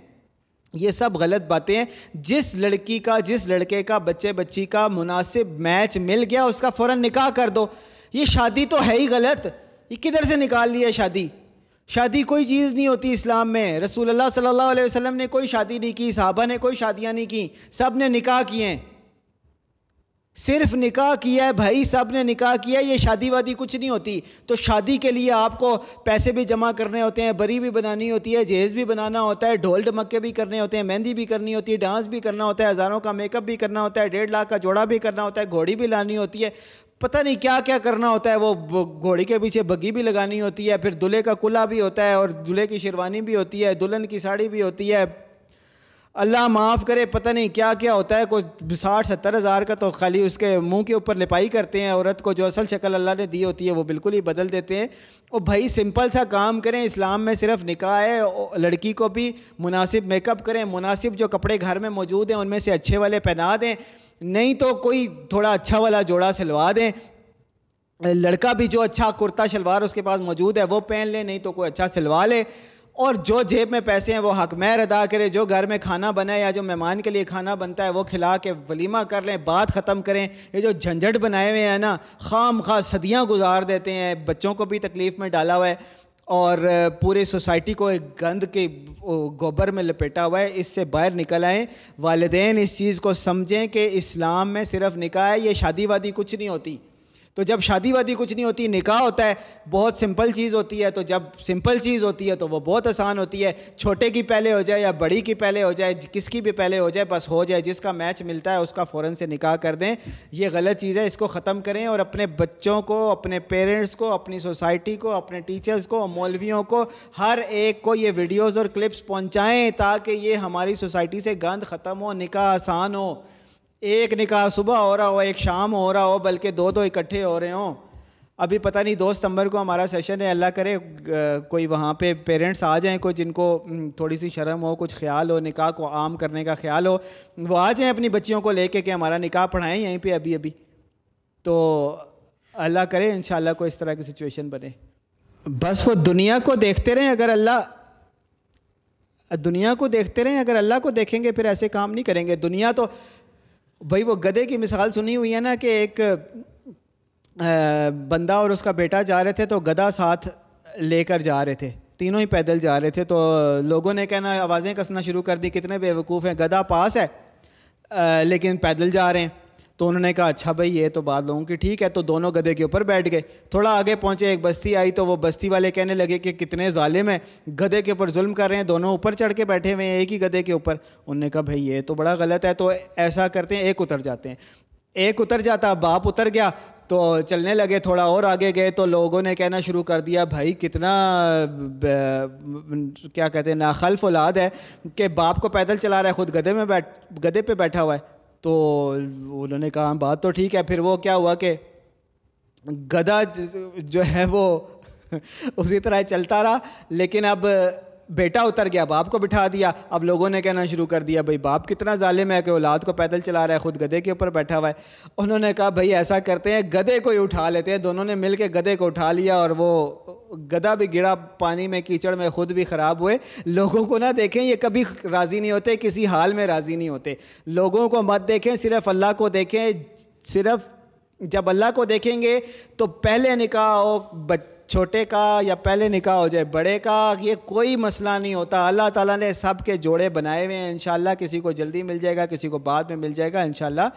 ये सब गलत बातें हैं जिस लड़की का जिस लड़के का बच्चे बच्ची का मुनासिब मैच मिल गया उसका फ़ौर निकाह कर दो ये शादी तो है ही गलत ये किधर से निकाल लिया शादी शादी कोई चीज़ नहीं होती इस्लाम में रसूल सल्लल्लाहु अलैहि वसल्लम ने कोई शादी नहीं की साहबा ने कोई शादियाँ नहीं की सब ने निकाह किए हैं सिर्फ निकाह किया है भाई सब ने निकाह किया है ये शादी वादी कुछ नहीं होती तो शादी के लिए आपको पैसे भी जमा करने होते हैं बरी भी बनानी होती है जहेज़ भी बनाना होता है ढोल ढमक्के भी करने होते हैं मेहंदी भी करनी होती है डांस भी करना होता है हज़ारों का मेकअप भी करना होता है डेढ़ लाख का जोड़ा भी करना होता है घोड़ी भी लानी होती है पता नहीं क्या क्या करना होता है वो घोड़ी के पीछे बग्गी भी लगानी होती है फिर दूल्हे का कुला भी होता है और दूल्हे की शेरवानी भी होती है दुल्हन की साड़ी भी होती है अल्लाह माफ़ करे पता नहीं क्या क्या होता है कोई साठ सत्तर हज़ार का तो खाली उसके मुंह के ऊपर लिपाई करते हैं औरत को जो असल शक्ल अल्लाह ने दी होती है वो बिल्कुल ही बदल देते हैं और भाई सिंपल सा काम करें इस्लाम में सिर्फ निकाह है लड़की को भी मुनासिब मेकअप करें मुनासिब जो कपड़े घर में मौजूद हैं उनमें से अच्छे वाले पहना दें नहीं तो कोई थोड़ा अच्छा वाला जोड़ा सिलवा दें लड़का भी जो अच्छा कुर्ता शलवार उसके पास मौजूद है वो पहन ले नहीं तो कोई अच्छा सिलवा ले और जो जेब में पैसे हैं वो हक मैर अदा करे जो घर में खाना बनाए या जो मेहमान के लिए खाना बनता है वो खिला के वलीमा कर लें बात ख़त्म करें ये जो झंझट बनाए हुए हैं ना खाम खा सदियाँ गुजार देते हैं बच्चों को भी तकलीफ़ में डाला हुआ है और पूरे सोसाइटी को एक गंद के गोबर में लपेटा हुआ है इससे बाहर निकल आएँ वालदेन इस चीज़ को समझें कि इस्लाम में सिर्फ निकाह है ये शादी वादी कुछ नहीं होती तो जब शादी वादी कुछ नहीं होती निकाह होता है बहुत सिंपल चीज़ होती है तो जब सिंपल चीज़ होती है तो वो बहुत आसान होती है छोटे की पहले हो जाए या बड़ी की पहले हो जाए किसकी भी पहले हो जाए बस हो जाए जिसका मैच मिलता है उसका फ़ौरन से निकाह कर दें ये गलत चीज़ है इसको ख़त्म करें और अपने बच्चों को अपने पेरेंट्स को अपनी सोसाइटी को अपने टीचर्स को मौलवियों को हर एक को ये वीडियोज़ और क्लिप्स पहुँचाएँ ताकि ये हमारी सोसाइटी से गंद ख़त्म हो निकाह आसान हो एक निकाह सुबह हो रहा हो एक शाम हो रहा हो बल्कि दो दो इकट्ठे हो रहे हों अभी पता नहीं दो सितंबर को हमारा सेशन है अल्लाह करे कोई वहाँ पे पेरेंट्स आ जाएं कोई जिनको थोड़ी सी शर्म हो कुछ ख्याल हो निकाह को आम करने का ख्याल हो वो आ जाएं अपनी बच्चियों को लेके कि हमारा निकाह पढ़ाएं यहीं पे अभी अभी तो अल्लाह करे इन को इस तरह की सिचुएशन बने बस वो दुनिया को देखते रहें अगर अल्लाह दुनिया को देखते रहें अगर अल्लाह को देखेंगे फिर ऐसे काम नहीं करेंगे दुनिया तो भाई वो गधे की मिसाल सुनी हुई है ना कि एक बंदा और उसका बेटा जा रहे थे तो गधा साथ लेकर जा रहे थे तीनों ही पैदल जा रहे थे तो लोगों ने कहना आवाज़ें कसना शुरू कर दी कितने बेवकूफ़ हैं गधा पास है आ, लेकिन पैदल जा रहे हैं तो उन्होंने कहा अच्छा भाई ये तो बात लोगों की ठीक है तो दोनों गधे के ऊपर बैठ गए थोड़ा आगे पहुंचे एक बस्ती आई तो वो बस्ती वाले कहने लगे कि कितने जालिम हैं गधे के ऊपर जुल्म कर रहे हैं दोनों ऊपर चढ़ के बैठे हुए हैं एक ही गधे के ऊपर उन्होंने कहा भाई ये तो बड़ा गलत है तो ऐसा करते हैं एक उतर जाते हैं एक उतर जाता बाप उतर गया तो चलने लगे थोड़ा और आगे गए तो लोगों ने कहना शुरू कर दिया भाई कितना क्या कहते हैं नाखल्फ औलाद है कि बाप को पैदल चला रहा है ख़ुद गधे में बैठ गधे पे बैठा हुआ है तो उन्होंने कहा हाँ, बात तो ठीक है फिर वो क्या हुआ कि गधा जो है वो उसी तरह चलता रहा लेकिन अब बेटा उतर गया बाप को बिठा दिया अब लोगों ने कहना शुरू कर दिया भाई बाप कितना ालिम है कि औलाद को पैदल चला रहा है ख़ुद गधे के ऊपर बैठा हुआ है उन्होंने कहा भाई ऐसा करते हैं गधे को ही उठा लेते हैं दोनों ने मिल के गधे को उठा लिया और वो गधा भी गिरा पानी में कीचड़ में खुद भी ख़राब हुए लोगों को ना देखें ये कभी राज़ी नहीं होते किसी हाल में राज़ी नहीं होते लोगों को मत देखें सिर्फ़ अल्लाह को देखें सिर्फ जब अल्लाह को देखेंगे तो पहले निकाह हो छोटे का या पहले निकाह हो जाए बड़े का ये कोई मसला नहीं होता अल्लाह ताला ने सब के जोड़े बनाए हुए हैं इन किसी को जल्दी मिल जाएगा किसी को बाद में मिल जाएगा इन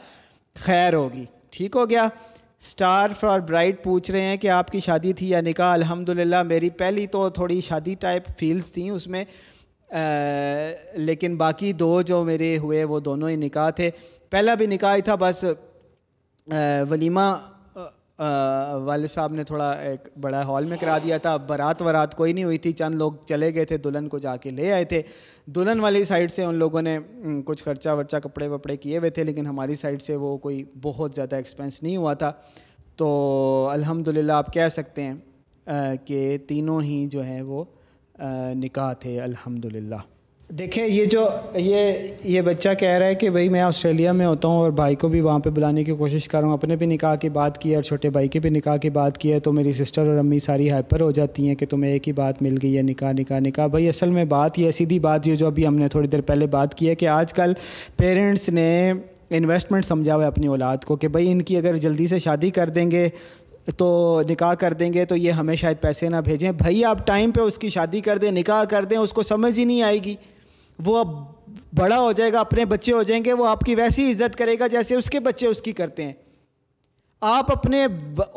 खैर होगी ठीक हो गया स्टार फॉर ब्राइट पूछ रहे हैं कि आपकी शादी थी या निकाह अल्हम्दुलिल्लाह मेरी पहली तो थोड़ी शादी टाइप फील्स थी उसमें आ, लेकिन बाकी दो जो मेरे हुए वो दोनों ही निकाह थे पहला भी निकाह ही था बस आ, वलीमा वाले साहब ने थोड़ा एक बड़ा हॉल में करा दिया था बारात वरात कोई नहीं हुई थी चंद लोग चले गए थे दुल्हन को जाके ले आए थे दुल्हन वाली साइड से उन लोगों ने कुछ खर्चा वर्चा कपड़े वपड़े किए हुए थे लेकिन हमारी साइड से वो कोई बहुत ज़्यादा एक्सपेंस नहीं हुआ था तो अल्हम्दुलिल्लाह आप कह सकते हैं कि तीनों ही जो हैं वो निकाह थे अल्हम्दुलिल्लाह देखिए ये जो ये ये बच्चा कह रहा है कि भाई मैं ऑस्ट्रेलिया में होता हूँ और भाई को भी वहाँ पे बुलाने की कोशिश कर रहा हूँ अपने भी निकाह की बात की है और छोटे भाई के भी निकाह की बात की है तो मेरी सिस्टर और अम्मी सारी हाइपर हो जाती हैं कि तुम्हें एक ही बात मिल गई है निकाह निकाह निकाह भाई असल में बात ये सीधी बात ये जो अभी हमने थोड़ी देर पहले बात की है कि आजकल पेरेंट्स ने इन्वेस्टमेंट समझा हुआ है अपनी औलाद को कि भाई इनकी अगर जल्दी से शादी कर देंगे तो निकाह कर देंगे तो ये हमें शायद पैसे ना भेजें भाई आप टाइम पे उसकी शादी कर दें निकाह कर दें उसको समझ ही नहीं आएगी वो अब बड़ा हो जाएगा अपने बच्चे हो जाएंगे वो आपकी वैसी इज्जत करेगा जैसे उसके बच्चे उसकी करते हैं आप अपने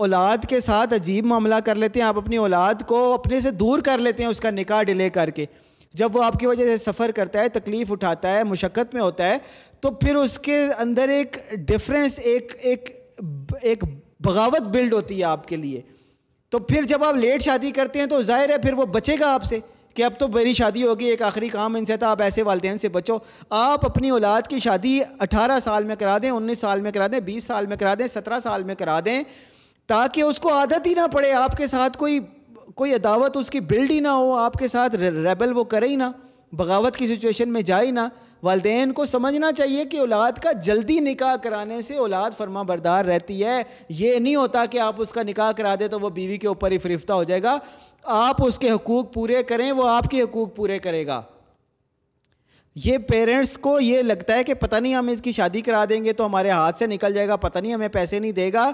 औलाद के साथ अजीब मामला कर लेते हैं आप अपनी औलाद को अपने से दूर कर लेते हैं उसका निकाह डिले करके जब वो आपकी वजह से सफ़र करता है तकलीफ़ उठाता है मुशक्क़त में होता है तो फिर उसके अंदर एक डिफरेंस एक एक एक बगावत बिल्ड होती है आपके लिए तो फिर जब आप लेट शादी करते हैं तो जाहिर है फिर वो बचेगा आपसे कि अब तो मेरी शादी होगी एक आखिरी काम इनसे था आप ऐसे वालदेन से बचो आप अपनी औलाद की शादी अठारह साल में करा दें उन्नीस साल में करा दें बीस साल में करा दें सत्रह साल में करा दें ताकि उसको आदत ही ना पड़े आपके साथ कोई कोई अदावत उसकी बिल्ड ही ना हो आपके साथ रेबल वो करे ही ना बगावत की सिचुएशन में जाए ही ना वालदेन को समझना चाहिए कि औलाद का जल्दी निकाह कराने से औलाद फर्मा बरदार रहती है ये नहीं होता कि आप उसका निकाह करा दें तो वो बीवी के ऊपर ही फरिफ्ता हो जाएगा आप उसके हकूक़ पूरे करें वो आपके हकूक़ पूरे करेगा ये पेरेंट्स को ये लगता है कि पता नहीं हम इसकी शादी करा देंगे तो हमारे हाथ से निकल जाएगा पता नहीं हमें पैसे नहीं देगा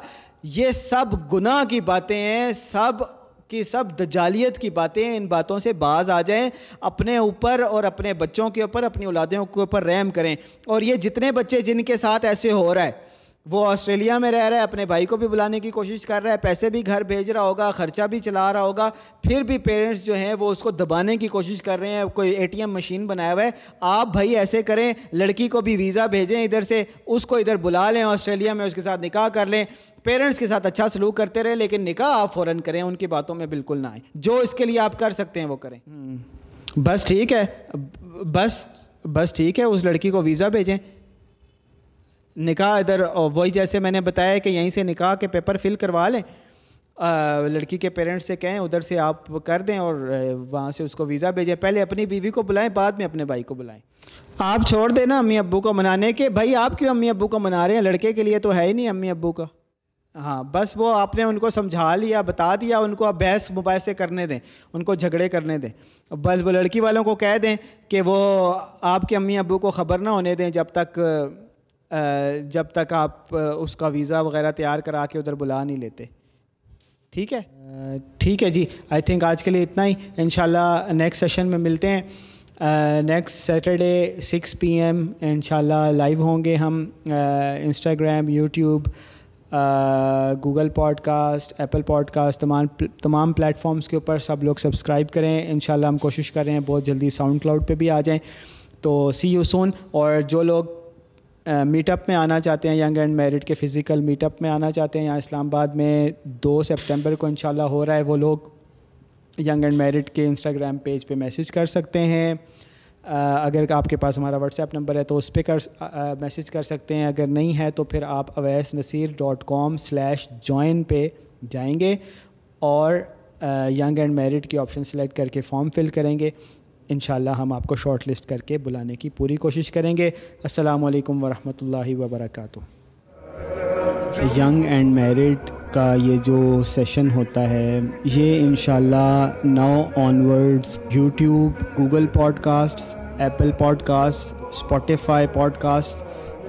ये सब गुनाह की बातें हैं सब कि सब दजालियत की बातें इन बातों से बाज आ जाएं अपने ऊपर और अपने बच्चों के ऊपर अपनी औलादों के ऊपर रहम करें और ये जितने बच्चे जिनके साथ ऐसे हो रहा है वो ऑस्ट्रेलिया में रह रहा है अपने भाई को भी बुलाने की कोशिश कर रहा है पैसे भी घर भेज रहा होगा ख़र्चा भी चला रहा होगा फिर भी पेरेंट्स जो हैं वो उसको दबाने की कोशिश कर रहे हैं कोई एटीएम मशीन बनाया हुआ है आप भाई ऐसे करें लड़की को भी वीज़ा भेजें इधर से उसको इधर बुला लें ऑस्ट्रेलिया में उसके साथ निकाह कर लें पेरेंट्स के साथ अच्छा सलूक करते रहे लेकिन निकाह आप फ़ौरन करें उनकी बातों में बिल्कुल ना आए जो इसके लिए आप कर सकते हैं वो करें हम्म। बस ठीक है बस बस ठीक है उस लड़की को वीज़ा भेजें निकाह इधर वही जैसे मैंने बताया कि यहीं से निकाह के पेपर फिल करवा लें लड़की के पेरेंट्स से कहें उधर से आप कर दें और वहाँ से उसको वीज़ा भेजें पहले अपनी बीवी को बुलाएं बाद में अपने भाई को बुलाएं आप छोड़ देना अम्मी अब्बू को मनाने के भाई आप क्यों अम्मी अब्बू को मना रहे हैं लड़के के लिए तो है ही नहीं अम्मी अब्बू का हाँ बस वो आपने उनको समझा लिया बता दिया उनको आप बहस मुबैसे करने दें उनको झगड़े करने दें बस वो लड़की वालों को कह दें कि वो आपके अम्मी अबू को ख़बर ना होने दें जब तक जब तक आप उसका वीज़ा वगैरह तैयार करा के उधर बुला नहीं लेते ठीक है ठीक है जी आई थिंक आज के लिए इतना ही इन नेक्स्ट सेशन में मिलते हैं नेक्स्ट सैटरडे 6 पीएम एम लाइव होंगे हम Instagram YouTube Google podcast Apple podcast तमाम तमाम प्लेटफॉर्म्स के ऊपर सब लोग सब्सक्राइब करें इन हम कोशिश कर रहे हैं बहुत जल्दी साउंड क्लाउड पर भी आ जाएँ तो सी यू सोन और जो लोग मीटअप uh, में आना चाहते हैं यंग एंड मैरिड के फ़िज़िकल मीटअप में आना चाहते हैं यहाँ इस्लामाबाद में दो सितंबर को इंशाल्लाह हो रहा है वो लोग यंग एंड मैरिड के इंस्टाग्राम पेज पे मैसेज कर सकते हैं अगर आपके पास हमारा व्हाट्सएप नंबर है तो उस पर कर मैसेज कर सकते हैं अगर नहीं है तो फिर आप Awais Naseer dot com slash join पे जाएंगे और यंग एंड मैरिड की ऑप्शन सेलेक्ट करके फॉर्म फिल करेंगे इन हम आपको शॉर्ट लिस्ट करके बुलाने की पूरी कोशिश करेंगे असलकम वरहमल वर्का यंग एंड मैरिड का ये जो सेशन होता है ये in now onwards YouTube Google podcast Apple podcast Spotify podcast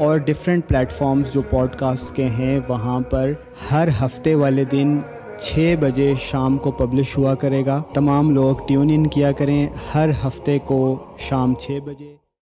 और डिफरेंट प्लेटफॉर्म्स जो पॉडकास्ट के हैं वहाँ पर हर हफ्ते वाले दिन छः बजे शाम को पब्लिश हुआ करेगा तमाम लोग ट्यून इन किया करें हर हफ्ते को शाम छः बजे